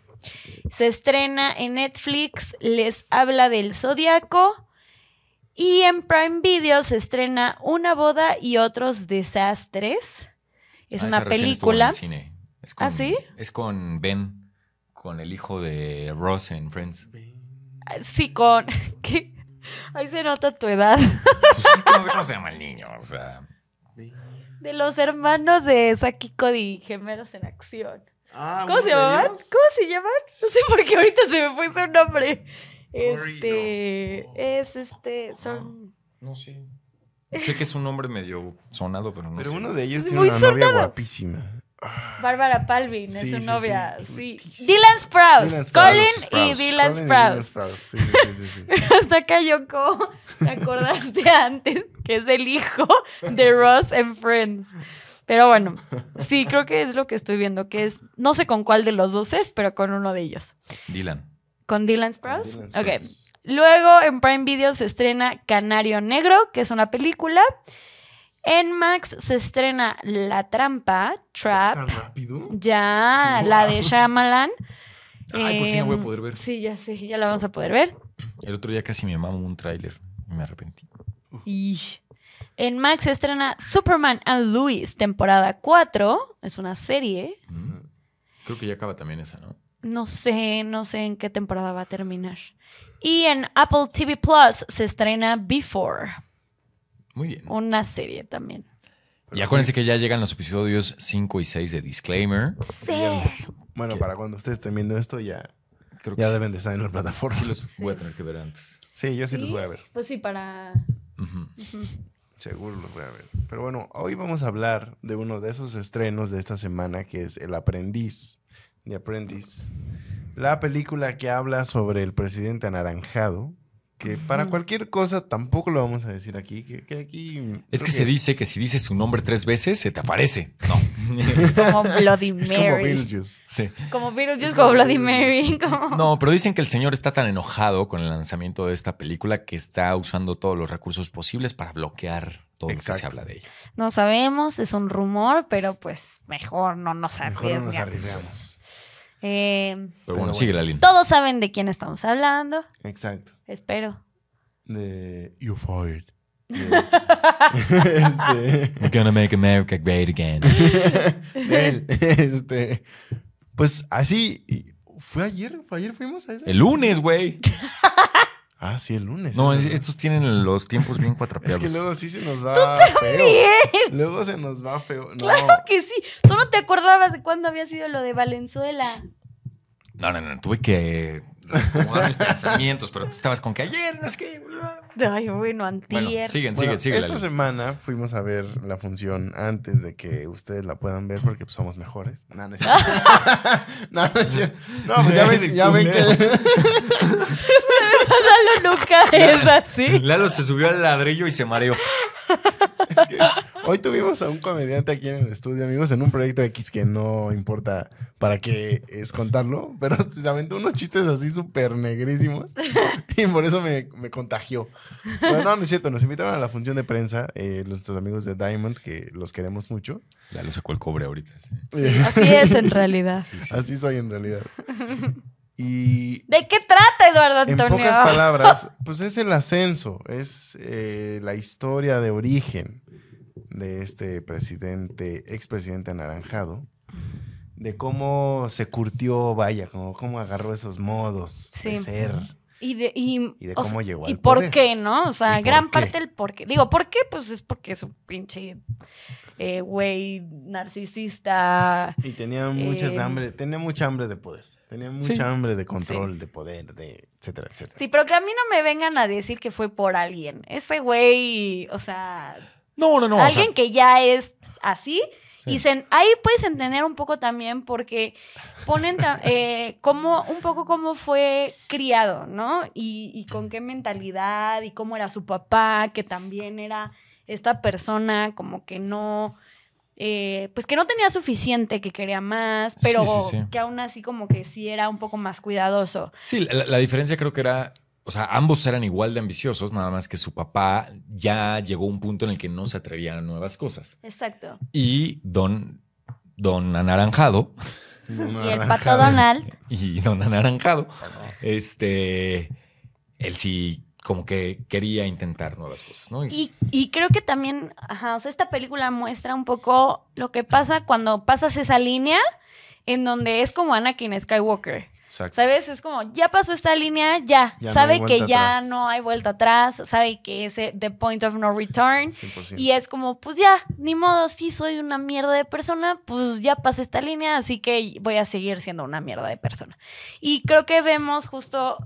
Se estrena en Netflix, les habla del zodiaco. Y en Prime Video se estrena Una boda y otros desastres. Es ah, una película. Es con, ¿Ah, Es con Ben, con el hijo de Ross en Friends. Ah, sí, con. Ahí se nota tu edad. Pues no cómo se llama el niño. De los hermanos de Saki y gemelos en acción. Ah, ¿Cómo se llamaban? ¿Cómo se llaman? No sé por qué ahorita se me fue su nombre. Este. Es este. Son. No sé. Sé que es un nombre medio sonado, pero no sé. Pero uno de ellos es tiene una novia guapísima. Ah. Bárbara Palvin es su novia. Sí. Dylan Sprouse. Colin y Dylan Sprouse. Dylan Sprouse. Hasta que ¿te acordaste antes? Que es el hijo de Ross and Friends. Pero bueno, sí, creo que es lo que estoy viendo, que es, no sé con cuál de los dos es, pero con uno de ellos. Dylan. ¿Con Dylan Sprouse? ok. Luego en Prime Video se estrena Canario Negro, que es una película. En Max se estrena La Trampa, Trap. ¿Tan rápido? Ya, la de Shyamalan. Ay, fin la voy a em, poder ver. Sí, ya sé, ya la vamos a poder ver. El otro día casi me mamó un tráiler y me arrepentí. Y en Max se estrena Superman and Lois, temporada 4. Es una serie. Mm. Creo que ya acaba también esa, ¿no? No sé, no sé en qué temporada va a terminar. Y en Apple TV Plus se estrena Before. Muy bien. Una serie también. Y acuérdense que ya llegan los episodios 5 y 6 de Disclaimer. Sí. Bueno, para cuando ustedes estén viendo esto, ya, ya deben de estar en la plataforma. Sí, los voy a tener que ver antes. Sí, yo sí, los voy a ver. Pues sí, para. Seguro los voy a ver. Pero bueno, hoy vamos a hablar de uno de esos estrenos de esta semana que es El Aprendiz. The Aprendiz. La película que habla sobre el presidente anaranjado, que para cualquier cosa tampoco lo vamos a decir aquí. Que, aquí es que, se dice que si dices su nombre tres veces, se te aparece. No. como Bloody Mary. Es como Sí. Como como, Bloody Mary. No, pero dicen que el señor está tan enojado con el lanzamiento de esta película que está usando todos los recursos posibles para bloquear todo lo que se habla de ella. No sabemos, es un rumor, pero pues mejor no nos no nos arriesgamos. Eh, Pero bueno, sigue la línea. Todos saben de quién estamos hablando. Exacto. Espero. De You Fired. Este- We're gonna make America great again. este, pues así. ¿Fue ayer? ¿Fue ayer fuimos a esa? El lunes, güey. Ah, sí, el lunes. No, estos tienen los tiempos bien cuatrapeados. es que luego sí se nos va ¡Tú también! Luego se nos va feo. No. Claro que sí. Tú no te acordabas de cuándo había sido lo de Valenzuela. No, no, no. Tuve que mis pensamientos, pero tú estabas con que ayer, no es que. Ay, bueno, antier. Bueno, siguen, siguen, siguen. Esta semana fuimos a ver la función antes de que ustedes la puedan ver porque pues, somos mejores. No, no no, pues, ya, ven, ya ven que. Lalo nunca es así. Lalo se subió al ladrillo y se mareó. Es que Hoy tuvimos a un comediante aquí en el estudio, amigos, en un proyecto X que no importa para qué es contarlo, pero se unos chistes así súper negrísimos y por eso me, contagió. Pero no, no es cierto, nos invitaron a la función de prensa eh, nuestros amigos de Diamond, que los queremos mucho. Ya lo sacó el cobre ahorita. así es en realidad. así soy en realidad. ¿De qué trata Eduardo Antonio? En pocas palabras, pues es el ascenso, es eh, la historia de origen de este presidente, expresidente anaranjado, de cómo se curtió, vaya, cómo agarró esos modos de ser. Y de, cómo llegó al Y por qué, ¿no? O sea, gran parte del por qué. Digo, ¿por qué? Pues es porque es un pinche eh, güey narcisista. Y tenía eh, mucha hambre, tenía mucha hambre de poder. Tenía mucha hambre de control, de poder, de etcétera, etcétera. Sí, pero que a mí no me vengan a decir que fue por alguien. Ese güey, o sea, no, no, no. Alguien que ya es así. Y ahí puedes entender un poco también porque ponen eh, como, un poco cómo fue criado, ¿no? Y, con qué mentalidad y cómo era su papá, que también era esta persona como que no... Eh, pues que no tenía suficiente, que quería más, pero que aún así como que sí era un poco más cuidadoso. Sí, la, la diferencia creo que era o sea, ambos eran igual de ambiciosos, nada más que su papá ya llegó a un punto en el que no se atrevían a nuevas cosas. Exacto. Y don, don Anaranjado. y el pato Donald. Y don Anaranjado. Ah, este, él sí como que quería intentar nuevas cosas, ¿no? Y, y creo que también, o sea, esta película muestra un poco lo que pasa cuando pasas esa línea en donde es como Anakin Skywalker ¿Sabes? Es como, ya pasó esta línea, ya. sabe que ya no hay vuelta atrás, sabe que ese the point of no return. Y es como, pues ya, ni modo, si soy una mierda de persona, pues ya pasé esta línea, así que voy a seguir siendo una mierda de persona. Y creo que vemos justo,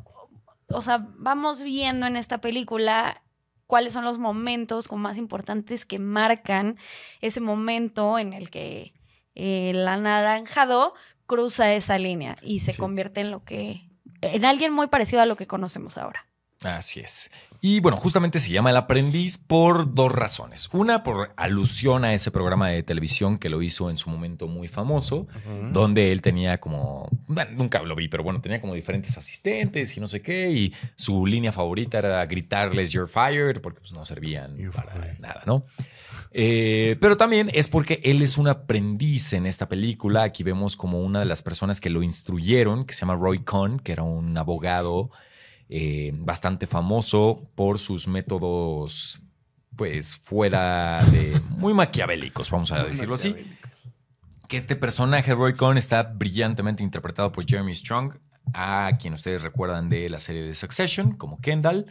o sea, vamos viendo en esta película cuáles son los momentos más importantes que marcan ese momento en el que eh, la el anaranjado cruza esa línea y se convierte en lo que. en alguien muy parecido a lo que conocemos ahora. Así es. Y bueno, justamente se llama El aprendiz por dos razones. Una, por alusión a ese programa de televisión que lo hizo en su momento muy famoso, donde él tenía como, nunca lo vi, pero bueno, tenía como diferentes asistentes y no sé qué, y su línea favorita era gritarles You're fired, porque pues, no servían para nada, ¿no? Eh, pero también es porque él es un aprendiz en esta película. Aquí vemos como una de las personas que lo instruyeron, que se llama Roy Cohn, que era un abogado eh, bastante famoso por sus métodos, pues fuera de muy maquiavélicos, vamos a decirlo así. Que este personaje, Roy Cohn, está brillantemente interpretado por Jeremy Strong, a quien ustedes recuerdan de la serie de Succession, como Kendall.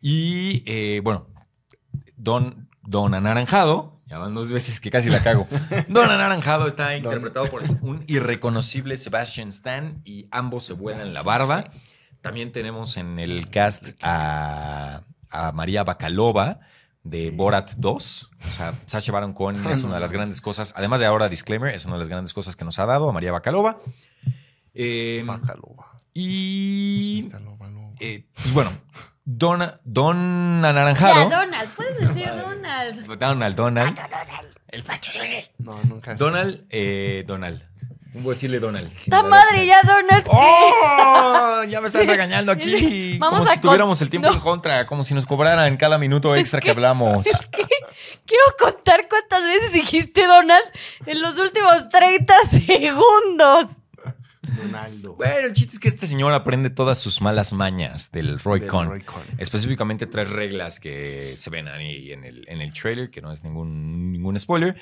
Y eh, bueno, Don Don Anaranjado, ya van dos veces que casi la cago. Don Anaranjado está interpretado por un irreconocible Sebastian Stan y ambos se vuelan la barba. También tenemos en el cast a, María Bacalova de Borat 2. O sea, Sasha Baron Cohen es una de las grandes cosas, además de ahora disclaimer, es una de las grandes cosas que nos ha dado a María Bacalova. Eh, Y. Eh, pues bueno, Don, don Anaranjado. Donald, puedes decir Donald. Donald, Donald. Donald. El pacho Donald. No, nunca. Donald, eh, Donald. a decirle Donald. ¡Está madre ya, Donald! ¡Oh! Ya me están regañando aquí. como si tuviéramos el tiempo en contra, como si nos cobraran cada minuto extra que, hablamos. Es que quiero contar cuántas veces dijiste Donald en los últimos 30 segundos. Bueno, el chiste es que este señor aprende todas sus malas mañas del Roy, Específicamente tres reglas que se ven ahí en el, en el trailer, que no es ningún, ningún spoiler.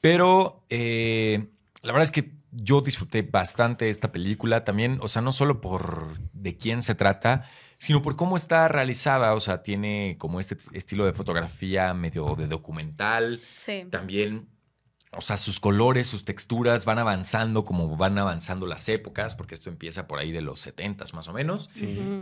Pero eh, la verdad es que yo disfruté bastante esta película también, o sea, no solo por de quién se trata, sino por cómo está realizada, o sea, tiene como este estilo de fotografía medio de documental, sí. también o sea, sus colores, sus texturas van avanzando como van avanzando las épocas, porque esto empieza por ahí de los 70 más o menos,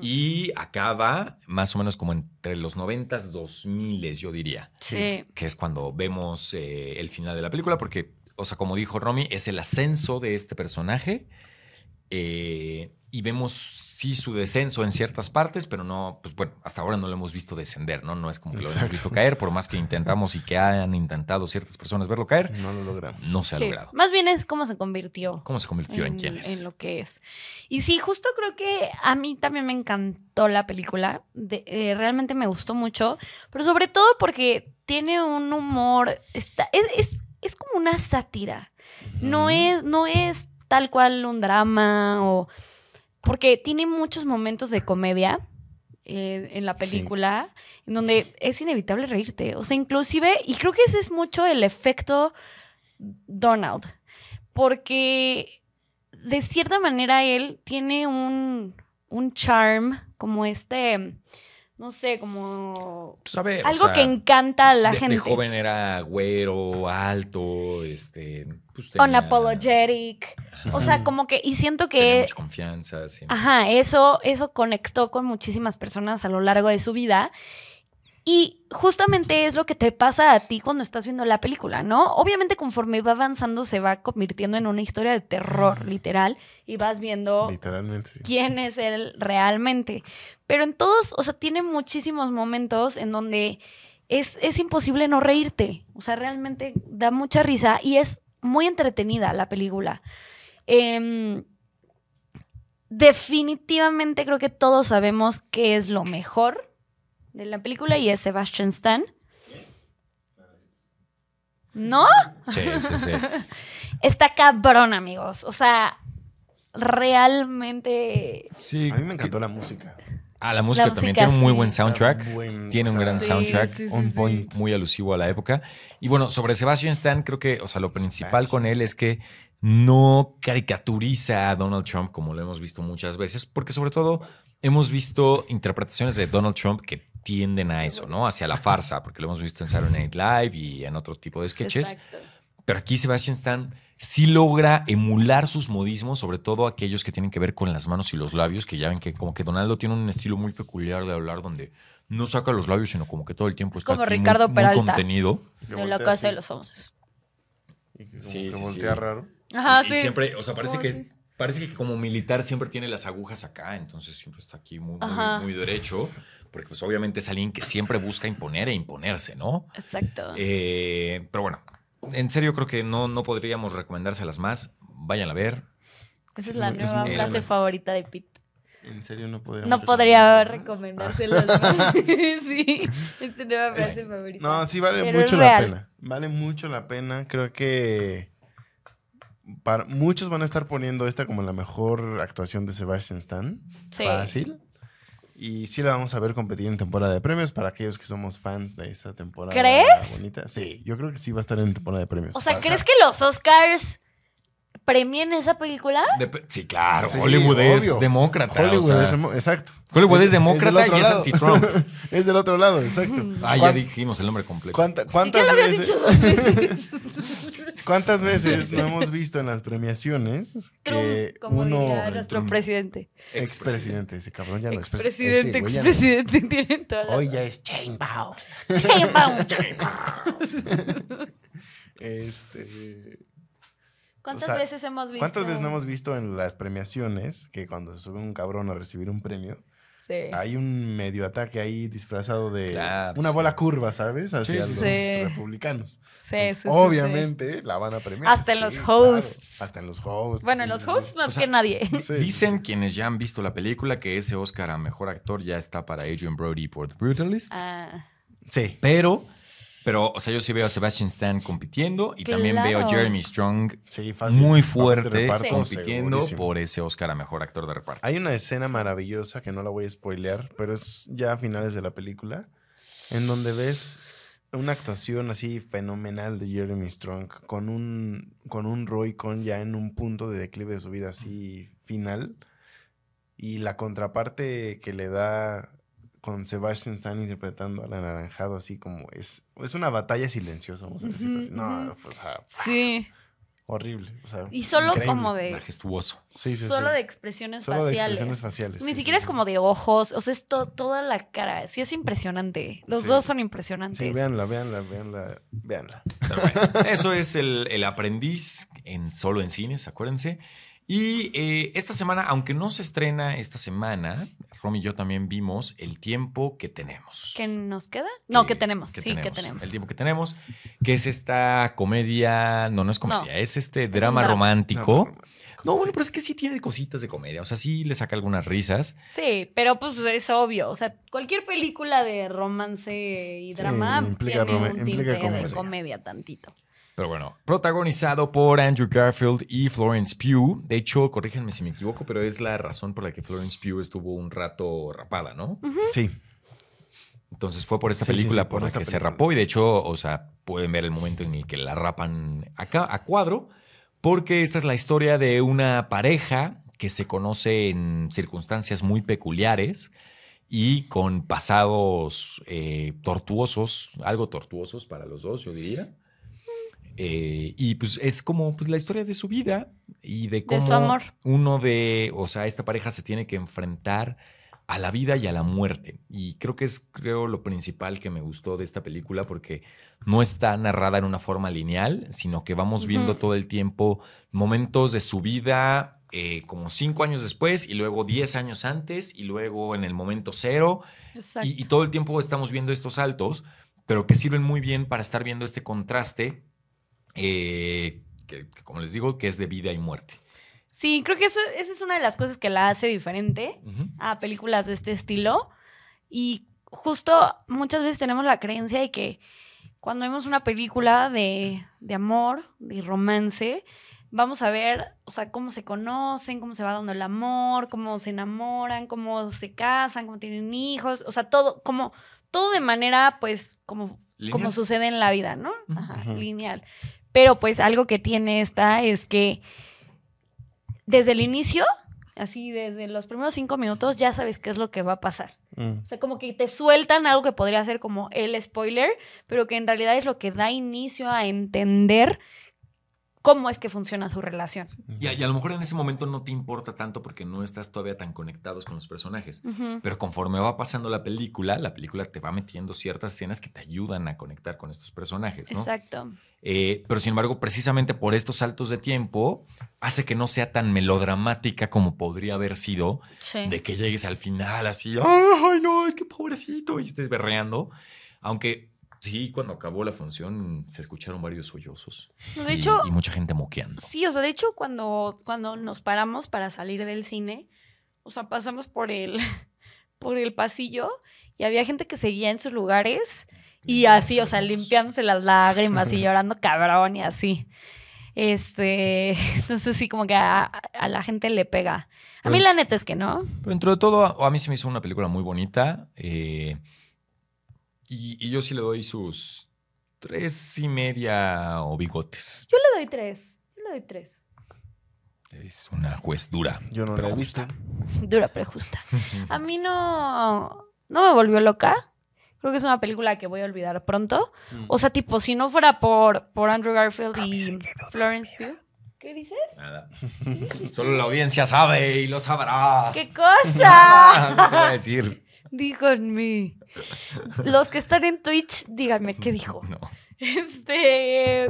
y acaba más o menos como entre los 90 2000 yo diría, sí. que es cuando vemos eh, el final de la película, porque, o sea, como dijo Romy, es el ascenso de este personaje eh, y vemos sí su descenso en ciertas partes, pero no, pues bueno, hasta ahora no lo hemos visto descender, ¿no? No es como que lo hemos visto caer, por más que intentamos y que hayan intentado ciertas personas verlo caer. No lo logramos. No se ha logrado. Más bien es cómo se convirtió. Cómo se convirtió en, quién es. En lo que es. Y sí, justo creo que a mí también me encantó la película. Eh, realmente me gustó mucho, pero sobre todo porque tiene un humor, está, es, es como una sátira. No es, no es tal cual un drama o porque tiene muchos momentos de comedia eh, en la película, en donde es inevitable reírte. O sea, inclusive, y creo que ese es mucho el efecto Donald, porque de cierta manera él tiene un, un charm, como este no sé, como Sabe? Pues, algo que encanta a la gente. El joven era güero, alto, este, pues tenía... unapologetic. O sea, como que y siento que mucha confianza, Ajá, eso eso conectó con muchísimas personas a lo largo de su vida. Y justamente es lo que te pasa a ti cuando estás viendo la película, ¿no? Obviamente conforme va avanzando se va convirtiendo en una historia de terror, literal, y vas viendo Literalmente, quién es él realmente. Pero en todos, o sea, tiene muchísimos momentos en donde es, imposible no reírte. O sea, realmente da mucha risa y es muy entretenida la película. Em, definitivamente creo que todos sabemos qué es lo mejor de la película y es Sebastian Stan. ¿No? Sí, sí, sí. Está cabrón, amigos. O sea, realmente. Sí. A mí me encantó la música. Ah, la música también tiene un muy buen soundtrack. tiene un gran soundtrack, un point, muy alusivo a la época. Y bueno, sobre Sebastian Stan, creo que, o sea, lo principal con él es que no caricaturiza a Donald Trump como lo hemos visto muchas veces, porque sobre todo hemos visto interpretaciones de Donald Trump que tienden a eso, ¿no? Hacia la farsa, porque lo hemos visto en Saturday Night Live y en otro tipo de sketches. Pero aquí Sebastian Stan sí logra emular sus modismos, sobre todo aquellos que tienen que ver con las manos y los labios, que ya ven que como que Donaldo tiene un estilo muy peculiar de hablar donde no saca los labios, sino como que todo el tiempo está como Ricardo muy, contenido. De la casa de los famosos. sí, raro. Ajá, sí. Y siempre, o sea, parece oh, que parece que como militar siempre tiene las agujas acá, entonces siempre está aquí muy, derecho, porque pues obviamente es alguien que siempre busca imponer e imponerse, ¿no? Exacto. Eh, pero bueno, en serio creo que no, no podríamos recomendárselas más. Vayan a ver. Esa es, la nueva frase favorita de Pete. En serio no podría. No podría recomendárselas más. sí, es nueva frase favorita. No, sí vale mucho la pena. Vale mucho la pena. Creo que para, muchos van a estar poniendo esta como la mejor actuación de Sebastian Stan. Sí. Fácil. Y sí la vamos a ver competir en temporada de premios para aquellos que somos fans de esa temporada. ¿Crees? Bonita. Sí, yo creo que sí va a estar en temporada de premios. O sea, ¿crees que los Oscars premien esa película? sí, claro. Hollywood es demócrata. Hollywood o sea, exacto. Hollywood es, demócrata y es anti-Trump. es del otro lado, exacto. Ah, ya dijimos el nombre completo. ¿Cuántas ¿Y lo Dicho veces? ¿Cuántas veces no hemos visto en las premiaciones que como uno, diría nuestro presidente. Expresidente, ese cabrón ya no es presidente. Expresidente, expresidente, tiene todo Hoy ya es Chain Chainbao. este... ¿Cuántas veces hemos visto? ¿Cuántas veces no hemos visto en las premiaciones que cuando se sube un cabrón a recibir un premio, hay un medio ataque ahí disfrazado de una bola curva, ¿sabes? Hacia sí, los republicanos. Sí, Entonces, obviamente la van a premiar. Hasta en los hosts. Hasta en los hosts. Bueno, en los hosts más que nadie. Dicen quienes ya han visto la película que ese Oscar a mejor actor ya está para Adrian Brody por The Brutalist. Ah. Sí. Pero pero, o sea, yo sí veo a Sebastian Stan compitiendo y también veo a Jeremy Strong muy fuerte compitiendo por ese Oscar a Mejor Actor de Reparto. Hay una escena maravillosa que no la voy a spoilear, pero es ya a finales de la película, en donde ves una actuación así fenomenal de Jeremy Strong con un, con un Roy Con ya en un punto de declive de su vida así final y la contraparte que le da con Sebastian Stan interpretando al anaranjado, así como es, es una batalla silenciosa, vamos a decirlo así. No, pues, o sea. Sí. Horrible. y solo como de. Majestuoso. Sí, sí, solo de expresiones solo faciales. De expresiones faciales. Ni siquiera es como de ojos. O sea, es toda la cara. Sí, es impresionante. Los dos son impresionantes. Sí, véanla, véanla, véanla, véanla. eso es el, el aprendiz en solo en cines, acuérdense. Y eh, esta semana, aunque no se estrena esta semana, Rom y yo también vimos el tiempo que tenemos. ¿Que nos queda? No, que, tenemos. sí, que tenemos. El tiempo que tenemos, que es esta comedia, no, no es comedia, es este drama, romántico. No, bueno, pero es que sí tiene cositas de comedia. O sea, sí le saca algunas risas. Sí, pero pues es obvio. O sea, cualquier película de romance y drama implica, tiene un De comedia tantito. Pero bueno, protagonizado por Andrew Garfield y Florence Pugh. De hecho, corríjanme si me equivoco, pero es la razón por la que Florence Pugh estuvo un rato rapada, ¿no? Sí. Entonces fue por esta película por, la que se rapó y de hecho, o sea, pueden ver el momento en el que la rapan acá a cuadro, porque esta es la historia de una pareja que se conoce en circunstancias muy peculiares y con pasados eh, tortuosos, algo tortuosos para los dos, yo diría. Eh, y pues es como pues, la historia de su vida y de cómo uno de, o sea, esta pareja se tiene que enfrentar a la vida y a la muerte. Y creo que es, creo, lo principal que me gustó de esta película porque no está narrada en una forma lineal, sino que vamos viendo todo el tiempo momentos de su vida, eh, como cinco años después y luego diez años antes y luego en el momento cero. Y, y todo el tiempo estamos viendo estos saltos, pero que sirven muy bien para estar viendo este contraste eh, que, como les digo, que es de vida y muerte. Sí, creo que eso, esa es una de las cosas que la hace diferente a películas de este estilo. Y justo muchas veces tenemos la creencia de que cuando vemos una película de, amor, de romance, vamos a ver, o sea, cómo se conocen, cómo se va dando el amor, cómo se enamoran, cómo se casan, cómo tienen hijos, o sea, todo, como, todo de manera, pues, como, como sucede en la vida, ¿no? Ajá, lineal. Pero pues algo que tiene esta es que desde el inicio, así desde los primeros cinco minutos, ya sabes qué es lo que va a pasar. Mm. O sea, como que te sueltan algo que podría ser como el spoiler, pero que en realidad es lo que da inicio a entender cómo es que funciona su relación. Y a, lo mejor en ese momento no te importa tanto porque no estás todavía tan conectados con los personajes, pero conforme va pasando la película, la película te va metiendo ciertas escenas que te ayudan a conectar con estos personajes. Exacto. Eh, pero sin embargo, precisamente por estos saltos de tiempo, hace que no sea tan melodramática como podría haber sido de que llegues al final así, ay no, es que pobrecito, y estés berreando. Aunque Sí, cuando acabó la función se escucharon varios sollozos. y, hecho, y mucha gente moqueando. Sí, o sea, de hecho, cuando, cuando nos paramos para salir del cine, o sea, pasamos por el, por el pasillo y había gente que seguía en sus lugares y así, o sea, limpiándose las lágrimas y llorando cabrón y así. Este, entonces sí, como que a, la gente le pega. A mí la neta es que no. Pero dentro de todo, a mí se me hizo una película muy bonita. Eh, y, yo sí le doy sus tres y media o bigotes. Yo le doy tres. Yo le doy tres. Es una juez dura, Yo no pero la Dura pero justa. A mí no, no me volvió loca. Creo que es una película que voy a olvidar pronto. Mm. O sea, tipo, si no fuera por, por Andrew Garfield y Florence Pugh. ¿Qué dices? Nada. Solo la audiencia sabe y lo sabrá. ¿Qué cosa? qué a decir. Dijo en mí. Los que están en Twitch, díganme qué dijo. No. Este.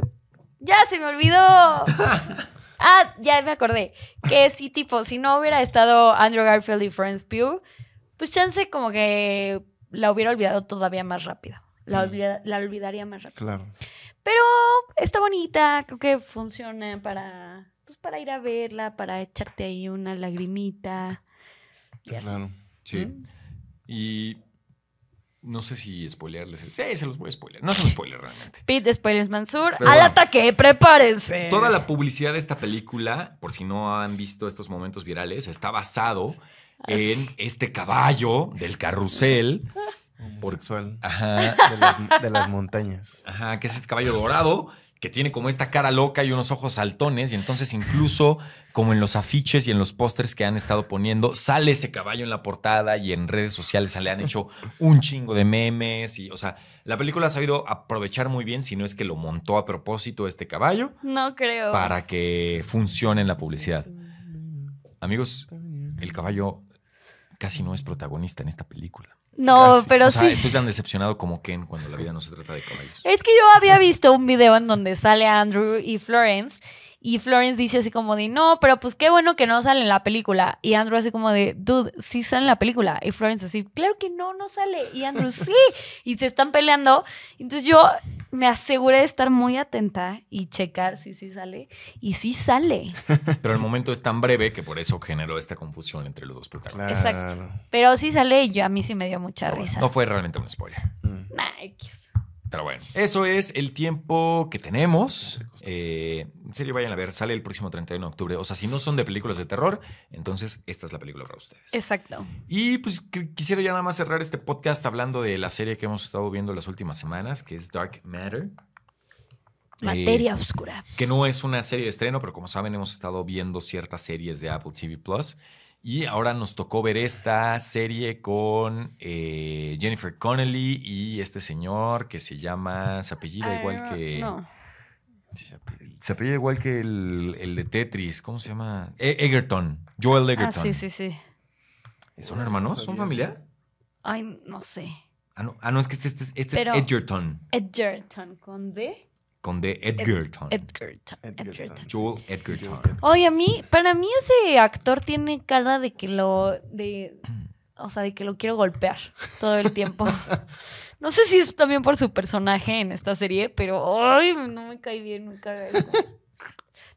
Ya se me olvidó. ah, ya me acordé. Que si tipo, si no hubiera estado Andrew Garfield y Friends Pew pues chance como que la hubiera olvidado todavía más rápido. Mm. La, olvidaría más rápido. Claro. Pero está bonita, creo que funciona para, pues para ir a verla, para echarte ahí una lagrimita. claro, sí. Mm. Y no sé si spoilearles. Sí, se los voy a spoiler. No se los spoiler realmente. Pete Spoilers Mansur. al ataque, prepárense. Toda la publicidad de esta película, por si no han visto estos momentos virales, está basado ah, en este caballo del carrusel. Por... Ajá. De las, de las montañas. Ajá, que es este caballo dorado que tiene como esta cara loca y unos ojos saltones, y entonces incluso como en los afiches y en los pósters que han estado poniendo, sale ese caballo en la portada y en redes sociales le han hecho un chingo de memes, y o sea, la película ha sabido aprovechar muy bien, si no es que lo montó a propósito este caballo. No creo. Para que funcione en la publicidad. Amigos, el caballo casi no es protagonista en esta película. No, pero sí. Estoy tan decepcionado como Ken cuando la vida no se trata de caballos. Es que yo había visto un video en donde sale Andrew y Florence. Y Florence dice así como de, no, pero pues qué bueno que no sale en la película. Y Andrew así como de, dude, sí sale en la película. Y Florence así, claro que no, no sale. Y Andrew, sí. Y se están peleando. Entonces yo me aseguré de estar muy atenta y checar si sí sale. Y sí sale. Pero el momento es tan breve que por eso generó esta confusión entre los dos protagonistas. Exacto. Pero sí sale y a mí sí me dio mucha risa. no fue realmente un spoiler. Mm. Pero bueno, eso es el tiempo que tenemos. Eh, en serio, vayan a ver, sale el próximo 31 de octubre. O sea, si no son de películas de terror, entonces esta es la película para ustedes. Exacto. Y pues quisiera ya nada más cerrar este podcast hablando de la serie que hemos estado viendo las últimas semanas, que es Dark Matter. Materia eh, oscura. Que no es una serie de estreno, pero como saben, hemos estado viendo ciertas series de Apple TV Plus. Y ahora nos tocó ver esta serie con eh, Jennifer Connelly y este señor que se llama, se apellida igual que... No. Se apellida igual que el, el, de Tetris, ¿cómo se llama? E-, Egerton, Joel ah, Egerton. Ah, sí, sí, sí. ¿Son hermanos? ¿Son familia? Ay, no sé. Ah, ah, no, es que este, este, este es Edgerton. Edgerton, con D con Edgar Edgerton. Edgar Joel Edgerton. Oye, a mí, para mí ese actor tiene cara de que lo, de, o sea, de que lo quiero golpear todo el tiempo. No sé si es también por su personaje en esta serie, pero ay, no me cae bien nunca.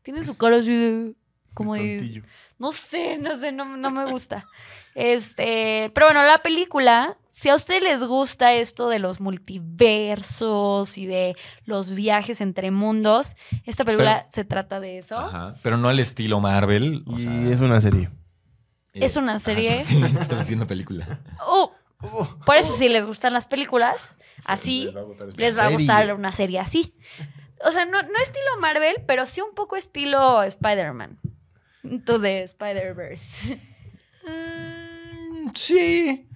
Tiene su cara así de, como de, no sé, no sé, no me gusta. Este, pero bueno, la película si a usted les gusta esto de los multiversos y de los viajes entre mundos, esta película se trata de eso. pero no al estilo Marvel. y es una serie. Eh, es una serie. Sí, es que haciendo película. Oh, oh. por eso, si les gustan las películas, así les va a gustar, una serie así. O sea, no, estilo Marvel, pero sí un poco estilo Spider-Man. Entonces, Spider-Verse. Mm, sí.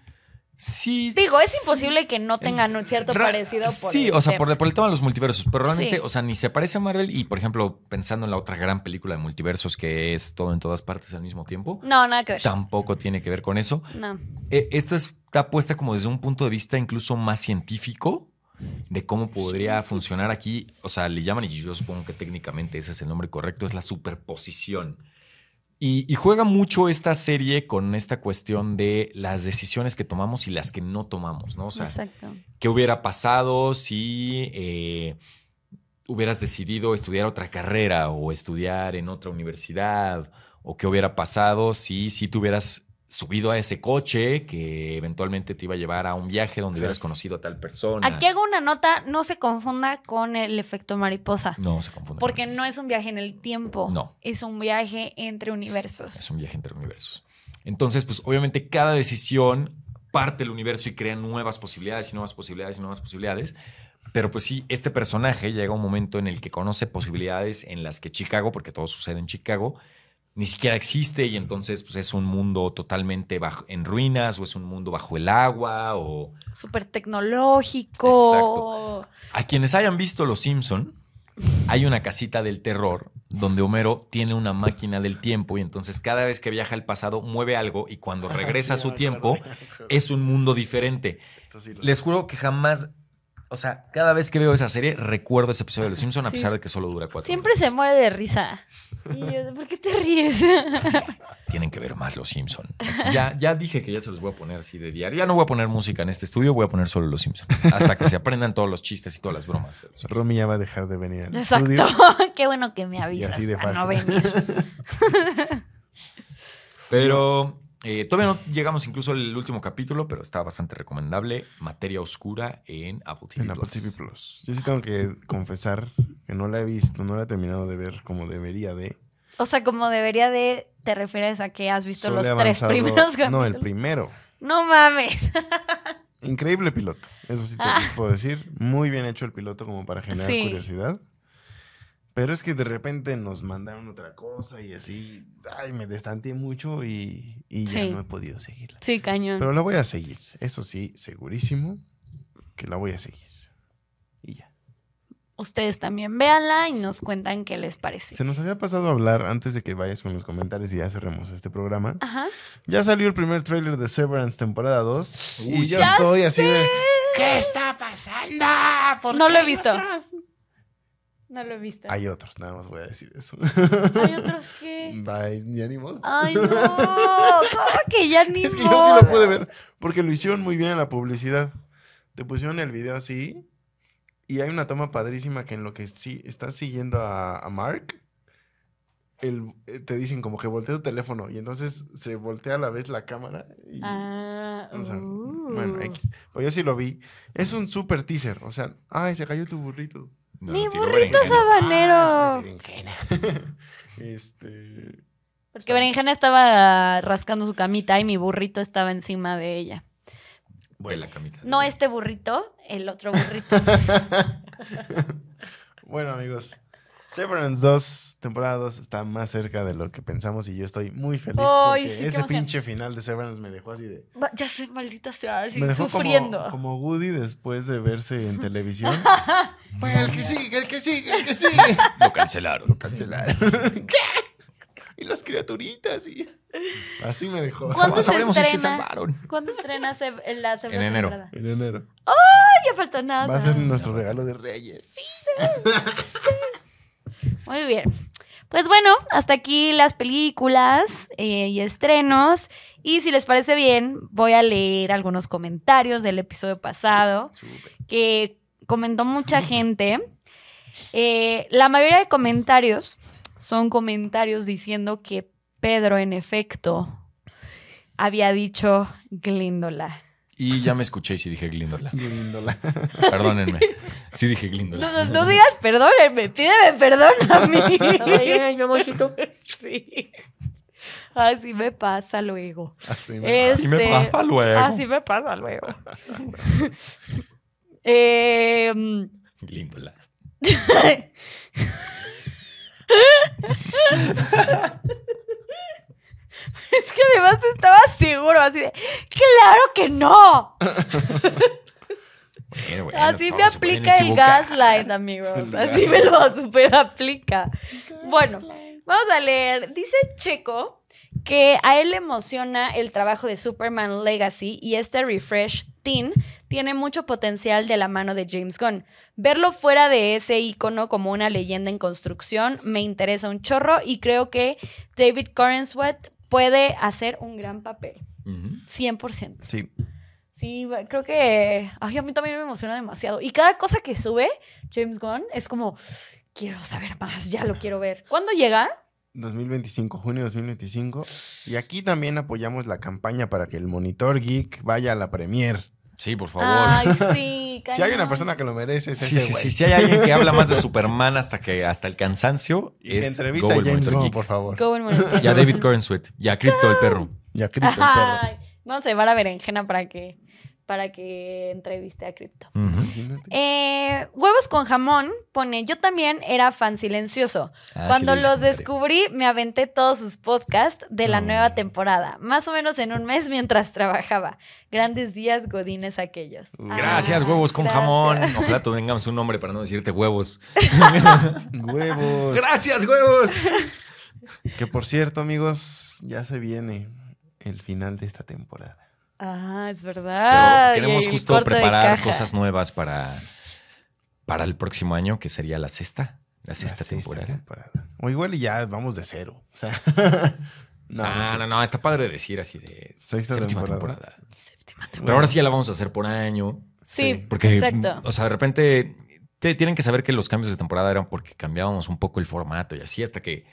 Sí. Digo, es imposible que no tengan un cierto parecido. sí, o sea, por, el tema de los multiversos. Pero realmente, o sea, ni se parece a Marvel. Y por ejemplo, pensando en la otra gran película de multiversos que es todo en todas partes al mismo tiempo. No, nada que ver. Tampoco tiene que ver con eso. No. Eh, esta está puesta como desde un punto de vista incluso más científico de cómo podría funcionar aquí. O sea, le llaman, y yo supongo que técnicamente ese es el nombre correcto, es la superposición. Y, juega mucho esta serie con esta cuestión de las decisiones que tomamos y las que no tomamos, ¿no? O sea, ¿qué hubiera pasado si eh, hubieras decidido estudiar otra carrera o estudiar en otra universidad? ¿O qué hubiera pasado si, si te hubieras subido a ese coche que eventualmente te iba a llevar a un viaje donde hubieras conocido a tal persona. Aquí hago una nota, no se confunda con el efecto mariposa. No se confunda. Porque no es un viaje en el tiempo. No. Es un viaje entre universos. Es un viaje entre universos. Entonces, pues obviamente cada decisión parte el universo y crea nuevas posibilidades y nuevas posibilidades y nuevas posibilidades. Pero pues sí, este personaje llega a un momento en el que conoce posibilidades en las que Chicago, porque todo sucede en Chicago, ni siquiera existe y entonces pues, es un mundo totalmente en ruinas o es un mundo bajo el agua o... Súper tecnológico. Exacto. A quienes hayan visto Los Simpson, hay una casita del terror donde Homero tiene una máquina del tiempo y entonces cada vez que viaja al pasado mueve algo y cuando regresa a su tiempo es un mundo diferente. Les juro que jamás o sea, cada vez que veo esa serie, recuerdo ese episodio de Los Simpsons, a pesar de que solo dura cuatro Siempre se muere de risa. ¿por qué te ríes? Tienen que ver más Los Simpsons. Ya, ya dije que ya se los voy a poner así de diario. Ya no voy a poner música en este estudio, voy a poner solo Los Simpsons. Hasta que se aprendan todos los chistes y todas las bromas. Romy ya va a dejar de venir al Exacto. qué bueno que me avisas no venir. Pero... Eh, todavía no llegamos incluso al último capítulo, pero está bastante recomendable. Materia Oscura en Apple TV Apple Plus. Yo sí tengo que confesar que no la he visto, no la he terminado de ver como debería de. O sea, como debería de, te refieres a que has visto los tres primeros capítulos. No, el primero. No mames. Increíble piloto. Eso sí te ah. puedo decir. Muy bien hecho el piloto como para generar curiosidad. Pero es que de repente nos mandaron otra cosa y así, ay, me destanté mucho y, ya no he podido seguirla. Sí, cañón. Pero la voy a seguir, eso sí, segurísimo que la voy a seguir. Y ya. Ustedes también véanla y nos cuentan qué les parece. Se nos había pasado a hablar antes de que vayas con los comentarios y ya cerremos este programa. Ajá. Ya salió el primer tráiler de Severance temporada 2 y estoy así de ¿Qué está pasando? ¿Por no lo he visto. No lo he visto. Hay otros, nada más voy a decir eso. Hay otros qué? Ay, ni Ay, no. ¿Cómo que ya ni Es que yo sí lo pude ver, porque lo hicieron muy bien en la publicidad. Te pusieron el video así, y hay una toma padrísima que en lo que sí estás siguiendo a, Mark, eh, te dicen como que voltea tu teléfono, y entonces se voltea a la vez la cámara. Y, ah, Bueno, uh. X. Pues yo sí lo vi. Es un super teaser, o sea, ay, se cayó tu burrito. Mi burrito sabanero. este. Porque Berenjena estaba rascando su camita y mi burrito estaba encima de ella. No este burrito, el otro burrito. bueno, amigos, Severance 2, temporada 2, está más cerca de lo que pensamos y yo estoy muy feliz porque ese pinche final de Severance me dejó así de... Ya sé, maldita sea, así sufriendo. Como, Woody después de verse en televisión. el que sigue, el que sigue, el que sigue. Lo cancelaron. Lo cancelaron. ¿Qué? Y las criaturitas y... Así me dejó. ¿Cuándo se estrena? Si se ¿Cuándo estrena la En enero. En enero. ¡Ay, ya falta nada! Va a ser nuestro regalo de Reyes. sí. sí. Muy bien. Pues bueno, hasta aquí las películas eh, y estrenos. Y si les parece bien, voy a leer algunos comentarios del episodio pasado que comentó mucha gente. Eh, la mayoría de comentarios son comentarios diciendo que Pedro, en efecto, había dicho Glindola y ya me escuché y sí dije Glíndola. Glíndola. Perdónenme. Sí dije Glíndola. No, no, digas perdónenme. Pídeme perdón a mí. Ay, mi Sí. Así me pasa luego. Así me, este, así me pasa luego. Así me pasa luego. eh, Glíndola. Es que además tú seguro, así de, ¡claro que no! así me aplica el gaslight, amigos. Así me lo super aplica. Bueno, vamos a leer. Dice Checo que a él le emociona el trabajo de Superman Legacy y este refresh teen tiene mucho potencial de la mano de James Gunn. Verlo fuera de ese icono como una leyenda en construcción me interesa un chorro y creo que David Corenswet puede hacer un gran papel. 100%. Sí. Sí, creo que a mí también me emociona demasiado. Y cada cosa que sube James Gunn es como, quiero saber más, ya lo quiero ver. ¿Cuándo llega? 2025, junio de 2025. Y aquí también apoyamos la campaña para que el Monitor Geek vaya a la premier. Sí, por favor. Ay, sí, Si hay una persona que lo merece, es ese güey. sí, si hay alguien que habla más de Superman hasta que hasta el cansancio, es entrevista a James por favor. Ya Y a David Sweet. Y a Crypto, el perro. Ya, Crypto el perro. Ay, Vamos a llevar a Berenjena para que para que entreviste a Crypto. Eh, huevos con jamón pone, yo también era fan silencioso. Ah, Cuando los descubrí, me aventé todos sus podcasts de la nueva temporada, más o menos en un mes mientras trabajaba. Grandes días, godines aquellos. gracias, huevos con jamón. Ojalá tengamos un nombre para no decirte huevos. huevos. Gracias, huevos. Que por cierto, amigos, ya se viene el final de esta temporada. Ah, es verdad. Pero queremos justo preparar cosas nuevas para, para el próximo año, que sería la sexta. La sexta, temporada. O igual y ya vamos de cero. O sea, no, ah, no, no, está padre decir así de sexta séptima temporada. Pero ahora sí ya la vamos a hacer por año. Sí, porque, O sea, de repente te, tienen que saber que los cambios de temporada eran porque cambiábamos un poco el formato y así hasta que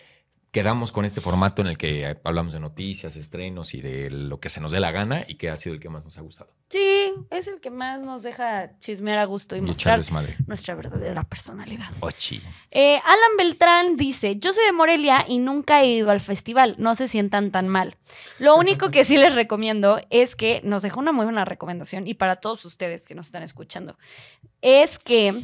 quedamos con este formato en el que hablamos de noticias, estrenos y de lo que se nos dé la gana y que ha sido el que más nos ha gustado. Sí, es el que más nos deja chismear a gusto y, mostrar nuestra verdadera personalidad. Ochi. Oh, eh, Alan Beltrán dice, yo soy de Morelia y nunca he ido al festival, no se sientan tan mal. Lo único que sí les recomiendo es que nos dejó una muy buena recomendación y para todos ustedes que nos están escuchando, es que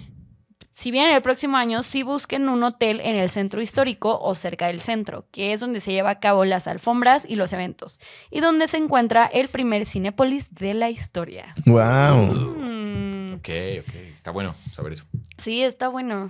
si vienen el próximo año, sí busquen un hotel en el centro histórico o cerca del centro, que es donde se lleva a cabo las alfombras y los eventos, y donde se encuentra el primer Cinépolis de la historia. ¡Wow! Ok, ok, está bueno saber eso. Sí, está bueno.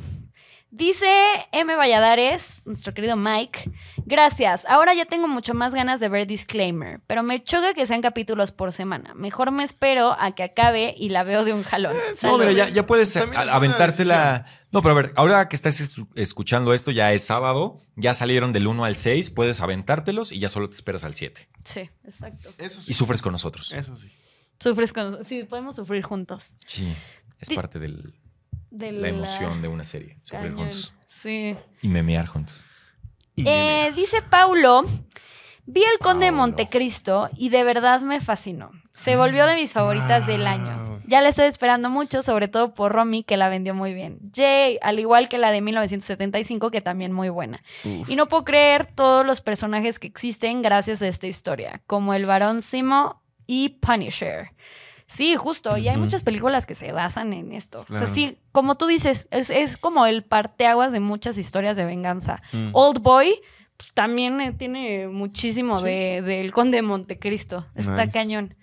Dice M. Valladares, nuestro querido Mike, gracias. Ahora ya tengo mucho más ganas de ver Disclaimer, pero me choca que sean capítulos por semana. Mejor me espero a que acabe y la veo de un jalón. No, pero ya, puedes aventártela. No, pero a ver, ahora que estás escuchando esto, ya es sábado, ya salieron del 1 al 6, puedes aventártelos y ya solo te esperas al 7. Sí, exacto. Y sufres con nosotros. Eso sí. Sufres con nosotros. Sí, podemos sufrir juntos. Sí, es parte del la, emoción de una serie. Sufrir juntos. Sí. Y memear juntos. Eh, dice Paulo, vi El Conde de Montecristo y de verdad me fascinó. Se volvió de mis favoritas del año. Ya la estoy esperando mucho, sobre todo por Romy, que la vendió muy bien. Jay, al igual que la de 1975, que también muy buena. Y no puedo creer todos los personajes que existen gracias a esta historia, como el Barón Simo y Punisher. Sí, justo. Y hay muchas películas que se basan en esto. O sea, sí, como tú dices, es, como el parteaguas de muchas historias de venganza. Mm. Old Boy pues, también eh, tiene muchísimo de, del Conde de Montecristo. Está cañón.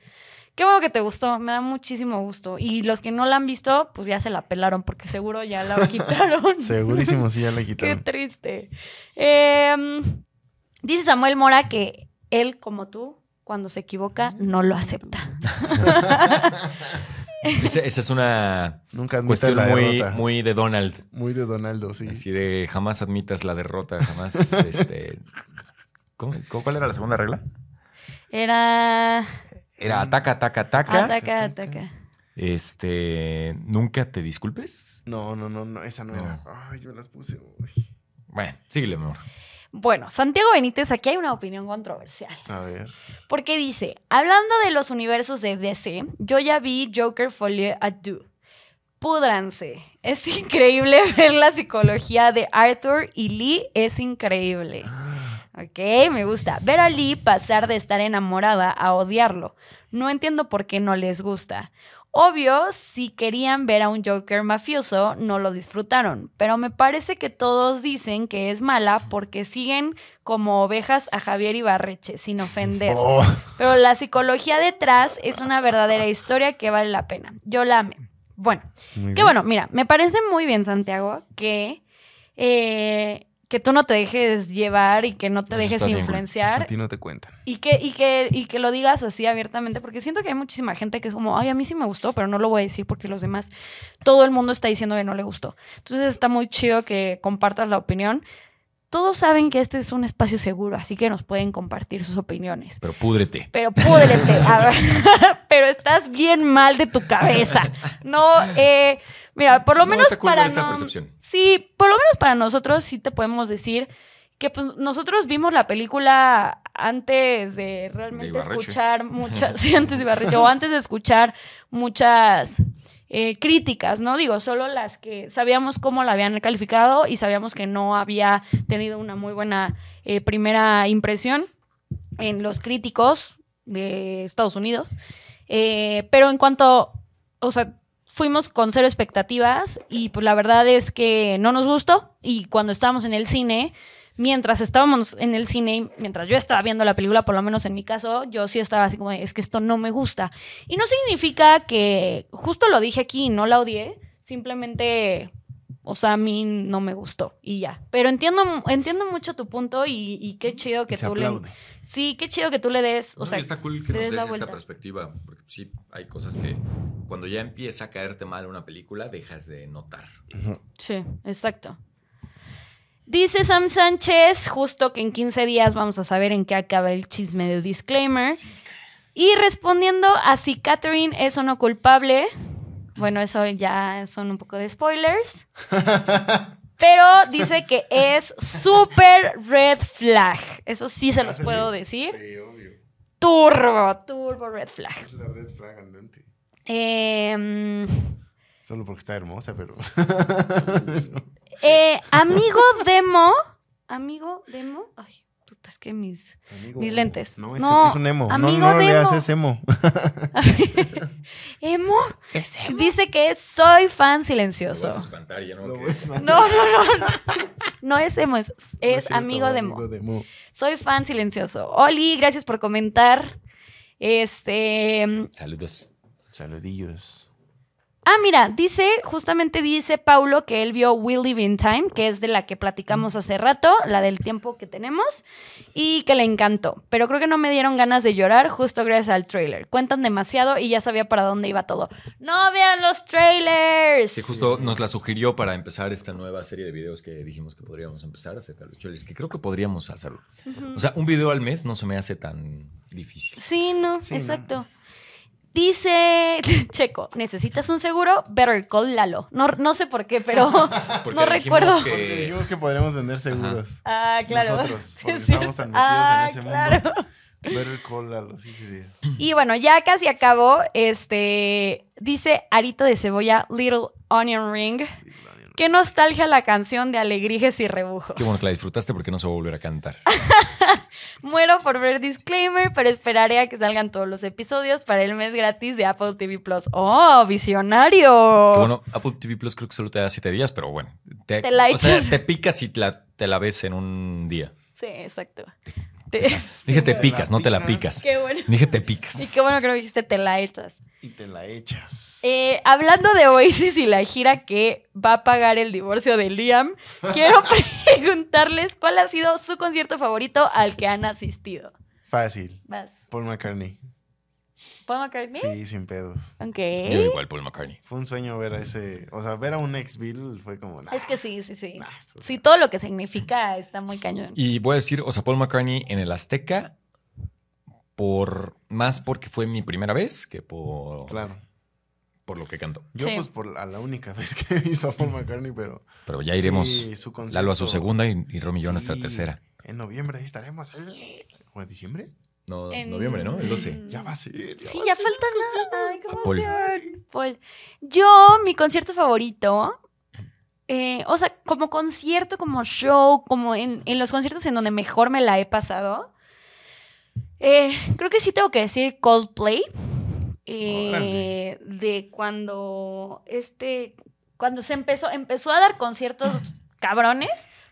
Qué bueno que te gustó, me da muchísimo gusto. Y los que no la han visto, pues ya se la pelaron, porque seguro ya la quitaron. Segurísimo, sí, ya la quitaron. Qué triste. Em, dice Samuel Mora que él, como tú, cuando se equivoca mm. no lo acepta. esa, es una cuestión muy, muy, de Donald. Muy de Donaldo, sí. Así de jamás admitas la derrota, jamás. Este, cuál era la segunda regla? Era. Era ataca, ataca, ataca. Ataca, ataca. Este. Nunca te disculpes. No, no, no, no esa no era. Ay, yo las puse. Bueno, síguele, amor. Bueno, Santiago Benítez, aquí hay una opinión controversial. A ver. Porque dice, hablando de los universos de DC, yo ya vi Joker Folie a Deux. Pudranse. Es increíble ver la psicología de Arthur y Lee. Es increíble. Ah. Ok, me gusta. Ver a Lee pasar de estar enamorada a odiarlo. No entiendo por qué no les gusta. Obvio, si querían ver a un Joker mafioso, no lo disfrutaron, pero me parece que todos dicen que es mala porque siguen como ovejas a Javier Ibarreche, sin ofender. Oh. Pero la psicología detrás es una verdadera historia que vale la pena. Yo la amé. Bueno, qué bueno, mira, me parece muy bien, Santiago, que eh, que tú no te dejes llevar y que no te dejes influenciar. a ti no te cuentan. Y que, y, que, y que lo digas así abiertamente, porque siento que hay muchísima gente que es como, ay, a mí sí me gustó, pero no lo voy a decir porque los demás, todo el mundo está diciendo que no le gustó. Entonces está muy chido que compartas la opinión, todos saben que este es un espacio seguro, así que nos pueden compartir sus opiniones. Pero púdrete. Pero púdrete. pero estás bien mal de tu cabeza. No, eh, mira, por lo menos para Sí, por lo menos para nosotros sí te podemos decir que pues, nosotros vimos la película antes de realmente escuchar muchas, sí, antes de yo antes de escuchar muchas eh, críticas, ¿no? Digo, solo las que sabíamos cómo la habían calificado y sabíamos que no había tenido una muy buena eh, primera impresión en los críticos de Estados Unidos. Eh, pero en cuanto, o sea, fuimos con cero expectativas y pues la verdad es que no nos gustó y cuando estábamos en el cine mientras estábamos en el cine, mientras yo estaba viendo la película, por lo menos en mi caso, yo sí estaba así como, es que esto no me gusta. Y no significa que, justo lo dije aquí, no la odié, simplemente, o sea, a mí no me gustó y ya. Pero entiendo, entiendo mucho tu punto y, qué chido que tú le... Sí, qué chido que tú le des, o sea, está cool que nos des esta perspectiva, porque sí, hay cosas que cuando ya empieza a caerte mal una película, dejas de notar. Sí, exacto. Dice Sam Sánchez, justo que en 15 días vamos a saber en qué acaba el chisme de disclaimer. Y respondiendo a si Catherine es o no culpable, bueno, eso ya son un poco de spoilers. pero dice que es súper red flag. Eso sí se los puedo decir. Sí, obvio. Turbo, turbo red flag. Es red flag andante. Em, Solo porque está hermosa, pero. Eh, amigo demo. Amigo demo. Ay, puta, es que mis, mis lentes. No, es, un emo. Amigo no, no demo. Leas, es emo. ¿Emo? ¿Es emo? Dice que soy fan silencioso. no, no, no, no, no. es emo, es, amigo, demo. amigo demo. Soy fan silencioso. Oli, gracias por comentar. Este. Saludos. Saludillos. Ah, mira, dice, justamente dice Paulo que él vio We Live in Time, que es de la que platicamos hace rato, la del tiempo que tenemos, y que le encantó. Pero creo que no me dieron ganas de llorar justo gracias al trailer. Cuentan demasiado y ya sabía para dónde iba todo. ¡No vean los trailers! Sí, justo nos la sugirió para empezar esta nueva serie de videos que dijimos que podríamos empezar a hacer. los que creo que podríamos hacerlo. O sea, un video al mes no se me hace tan difícil. Sí, no, exacto. Dice Checo, ¿necesitas un seguro? Better call Lalo. No, no sé por qué, pero no recuerdo. Porque dijimos que podríamos vender seguros. Ah, claro. Nosotros, estamos tan metidos en ah, ese mundo. Better call Lalo, sí, sí. Y bueno, ya casi acabó. Este, dice Arito de Cebolla, Little Onion Ring. Qué nostalgia la canción de Alegrijes y Rebujos. Qué bueno que la disfrutaste porque no se va a volver a cantar. Muero por ver disclaimer, pero esperaré a que salgan todos los episodios para el mes gratis de Apple TV Plus. ¡Oh, visionario! Qué bueno, Apple TV Plus creo que solo te da siete días, pero bueno. Te, o sea, te picas y te la ves en un día. Sí, exacto dije te picas, no te la picas. Dije te picas. Y qué bueno que no dijiste te la echas. Y te la echas. Eh, hablando de Oasis y la gira que va a pagar el divorcio de Liam, quiero preguntarles cuál ha sido su concierto favorito al que han asistido. Fácil. Paul McCartney. ¿Paul McCartney? Sí, sin pedos. Ok. Yo igual Paul McCartney. Fue un sueño ver a ese, o sea, ver a un ex Bill fue como... la. es que sí, sí, sí. sí, todo lo que significa está muy cañón. Y voy a decir, o sea, Paul McCartney en el Azteca, por más porque fue mi primera vez que por... Claro. Por lo que cantó. Yo pues por a la, única vez que he visto a Paul McCartney, pero... Pero ya iremos sí, Lalo a su segunda y, y a nuestra tercera. En noviembre ahí estaremos. ¿O en diciembre? No, noviembre, ¿no? El 12. Ya va a ser. sí, ya falta nada. Ay, Paul. Paul. Yo, mi concierto favorito. Eh, o sea, como concierto, como show, como en, los conciertos en donde mejor me la he pasado. Eh, creo que sí tengo que decir Coldplay. Eh, de cuando este. Cuando se empezó, empezó a dar conciertos cabrones.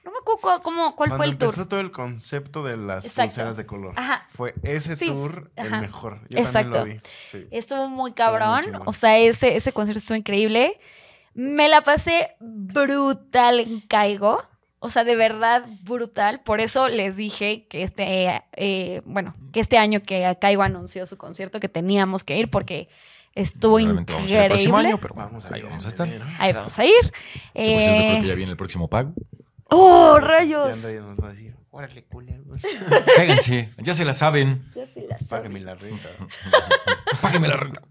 No me acuerdo cómo, cuál fue el tour. Empezó todo el concepto de las Exacto. pulseras de color. Fue ese tour el mejor. Yo también lo vi. Estuvo muy cabrón. o sea, ese, ese concierto estuvo increíble. Me la pasé brutal en Caigo. O sea, de verdad brutal. Por eso les dije que este, eh, eh, bueno, que este año que Caigo anunció su concierto, que teníamos que ir porque Estuvo Realmente increíble. Vamos a ir el próximo año, pero ahí vamos a estar. Ahí vamos a ir. Este creo que ya eh, viene el próximo pago. ¡Oh, este, rayos! Ya nos va a decir, órale, pues". ya se la saben. Ya se la saben. Páguenme la renta. Páguenme la renta.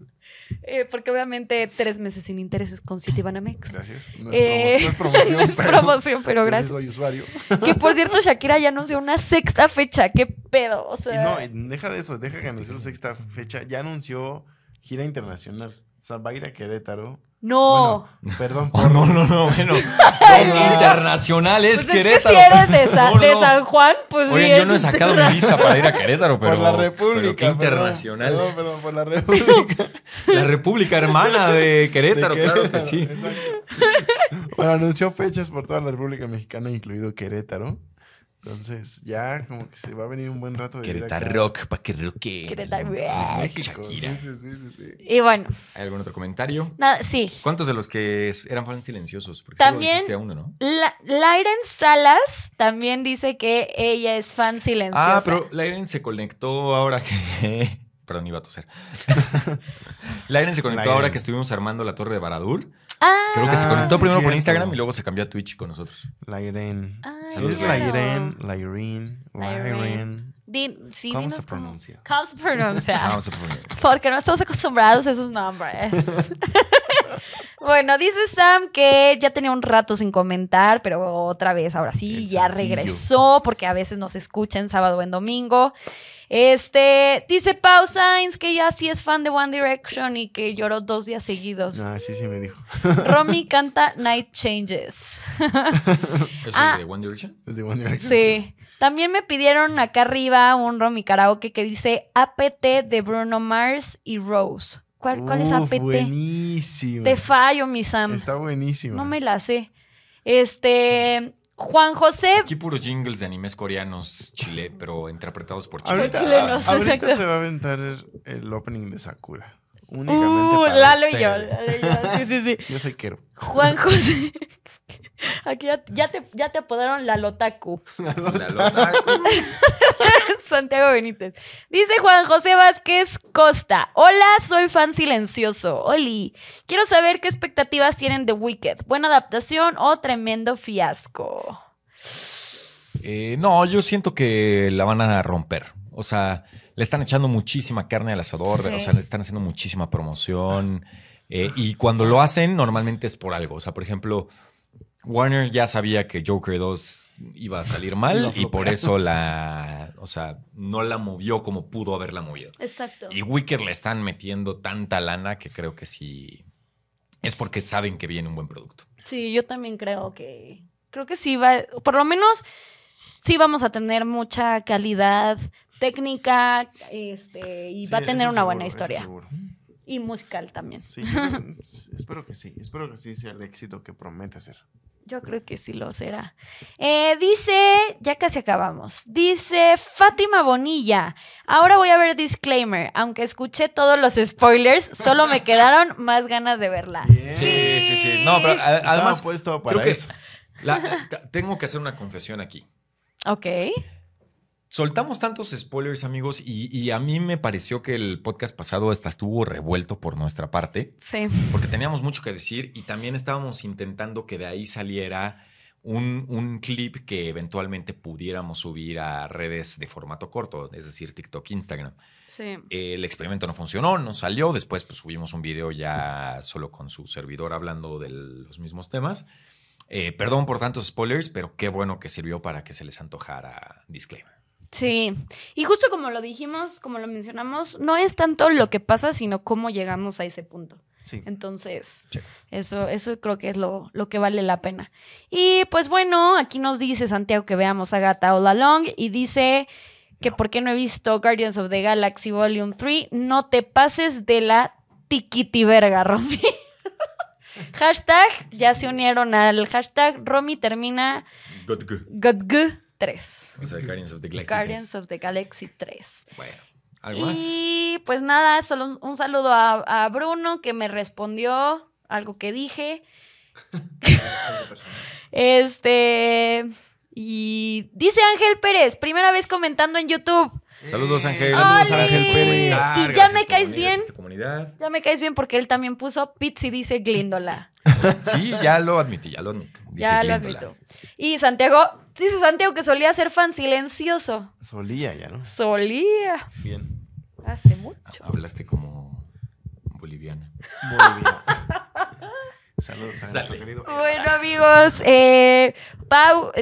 Eh, porque obviamente tres meses sin intereses con Citibanamex. Gracias. Eh, no es, promoción, es pero, promoción, pero, gracias. Soy usuario. Que por cierto, Shakira ya anunció una sexta fecha. ¿Qué pedo? O sea... no, deja de eso, deja que anunció sexta fecha. Ya anunció gira internacional. O sea, va a ir a Querétaro, no. perdón. Oh, no, no, no, bueno. internacional es pues Querétaro. Es si eres de, San Juan, pues Oye, yo no he sacado mi visa para ir a Querétaro, pero. Por la República. internacional. No, perdón, por la República. la República hermana de Querétaro, claro que sí. Bueno, anunció fechas por toda la República Mexicana, incluido Querétaro. Entonces, ya como que se va a venir un buen rato de Querétaro Rock, para que roque. Querétaro México. Sí, sí, sí, sí, Y bueno. ¿Hay algún otro comentario? Nada, sí. ¿Cuántos de los que eran fueron silenciosos? Porque también. uno, ¿no? La Lairen Salas también dice que ella es fan silenciosa. Ah, pero Lairen se conectó ahora que. Perdón, iba a toser. Lairen se conectó ahora que estuvimos armando la torre de Baradur. Ah. Creo que se ah, conectó primero por Instagram y luego se cambió a Twitch con nosotros. La Irene. Ah, Saludos, la Irene, la Irene, la Irene sí, ¿Cómo, se pronuncia? Cómo, se pronuncia? Porque no estamos acostumbrados a esos nombres. bueno, dice Sam que ya tenía un rato sin comentar, pero otra vez, ahora sí, ya regresó, porque a veces nos escucha en sábado o en domingo. Este, dice Pau Sainz que ya sí es fan de One Direction y que lloró dos días seguidos. Ah, sí, sí me dijo. Romy canta Night Changes. ¿Eso ah. es de One Direction? sí. También me pidieron acá arriba un Romy Karaoke que dice APT de Bruno Mars y Rose. ¿Cuál, cuál es APT? Buenísimo. Te fallo, mi Sam. Está buenísimo. No me la sé. Este. Juan José. Aquí puros jingles de animes coreanos, chile, pero interpretados por chilenos. Ahorita, se va a aventar el opening de Sakura. Únicamente uh, Lalo y yo. Sí, sí, sí. yo soy Quero. Juan José. Aquí ya, te, ya te apodaron Lalotaku. Lalotaku. Santiago Benítez. Dice Juan José Vázquez Costa. Hola, soy fan silencioso. Oli, quiero saber qué expectativas tienen de Wicked. ¿Buena adaptación o tremendo fiasco? Eh, no, yo siento que la van a romper. O sea, le están echando muchísima carne al asador, o sea, le están haciendo muchísima promoción. Eh, y cuando lo hacen, normalmente es por algo. O sea, por ejemplo, Warner ya sabía que Joker 2 iba a salir mal y por eso la, o sea, no la movió como pudo haberla movido. Exacto. Y Wicked le están metiendo tanta lana que creo que sí es porque saben que viene un buen producto. Sí, yo también creo que creo que sí va, por lo menos sí vamos a tener mucha calidad, técnica este, y va a tener una buena historia. Y musical también. Sí, espero que sí, espero que sí sea el éxito que promete ser. Yo creo que sí lo será. Eh, dice, ya casi acabamos. Dice Fátima Bonilla. Ahora voy a ver disclaimer. Aunque escuché todos los spoilers, solo me quedaron más ganas de verla. Sí, sí, sí. No, pero además. puesto para creo eso. tengo que hacer una confesión aquí. Ok soltamos tantos spoilers, amigos, y, a mí me pareció que el podcast pasado hasta estuvo revuelto por nuestra parte. Sí. Porque teníamos mucho que decir y también estábamos intentando que de ahí saliera un, clip que eventualmente pudiéramos subir a redes de formato corto, es decir, TikTok, Instagram. Sí. El experimento no funcionó, no salió. Después pues, subimos un video ya solo con su servidor hablando de los mismos temas. Eh, perdón por tantos spoilers, pero qué bueno que sirvió para que se les antojara disclaimer. Sí, y justo como lo dijimos, como lo mencionamos, no es tanto lo que pasa, sino cómo llegamos a ese punto. Sí. Entonces, eso, eso creo que es lo, lo, que vale la pena. Y pues bueno, aquí nos dice Santiago que veamos a Gata All Along y dice que por qué no he visto Guardians of the Galaxy Volume 3, no te pases de la tiquiti verga, Romy. hashtag, ya se unieron al hashtag Romy termina. got good 3. Guardians of the Galaxy Guardians 3. of the Galaxy 3. Bueno. ¿algo más? y pues nada, solo un saludo a, Bruno que me respondió algo que dije. este. Y dice Ángel Pérez, primera vez comentando en YouTube. Saludos eh, Ángel. Ah, ya me caes bien. Ya me caes bien porque él también puso y dice Glíndola. Sí, ya lo admití, ya lo admito. ya lo admito. Y Santiago, dice Santiago que solía ser fan silencioso. Solía ya, ¿no? Solía. Bien. Hace mucho. Hablaste como boliviana. Saludos a nuestro querido. Bueno, amigos, eh, Pau,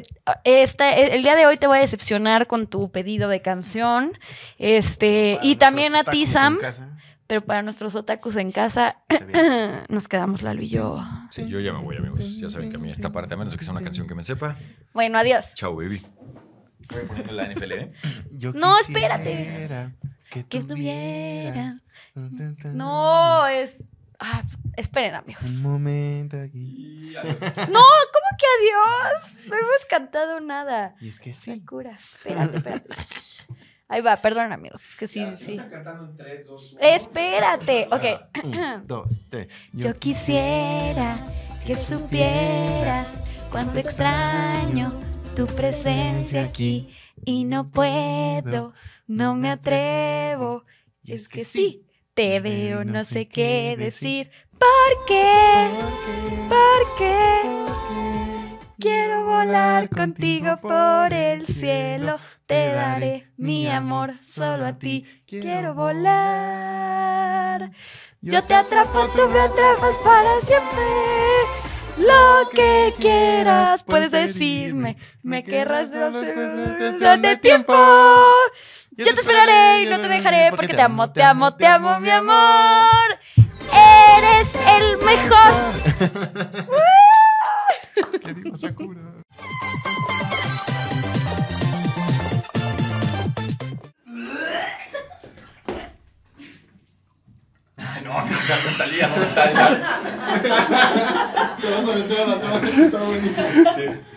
este, el día de hoy te voy a decepcionar con tu pedido de canción. Este, y también a ti, Sam. Pero para nuestros otakus en casa, nos quedamos Lalo y yo. Sí, yo ya me voy, amigos. Ya saben que a mí esta parte, a menos que sea una canción que me sepa. Bueno, adiós. Chao, baby. Voy a la NFL, ¿eh? no, espérate. Que, que No, es. Ah, esperen, amigos. Un momento aquí. No, ¿cómo que adiós? No hemos cantado nada. Y es que sí. cura. Espérate, espérate. Ahí va, perdón, amigos. Es que sí, sí. Espérate. Ok. dos, tres. Yo, quisiera que supieras cuánto extraño tu presencia aquí y no puedo, no me atrevo. Y es que sí, te veo, no sé qué decir. ¿Por qué? ¿Por qué? ¿Por qué? Quiero volar contigo por el cielo, te daré mi amor solo a ti. Quiero volar. Yo te atrapo, tú me atrapas para siempre. Lo que quieras puedes decirme, me querrás segundos de tiempo. Yo te esperaré y no te dejaré porque te amo, te amo, te amo, mi amor. Eres el mejor. que dijo Sakura. Ah, no, no, o sea, no salíamos. Te vas a meter a la tabla, está buenísimo. Sí.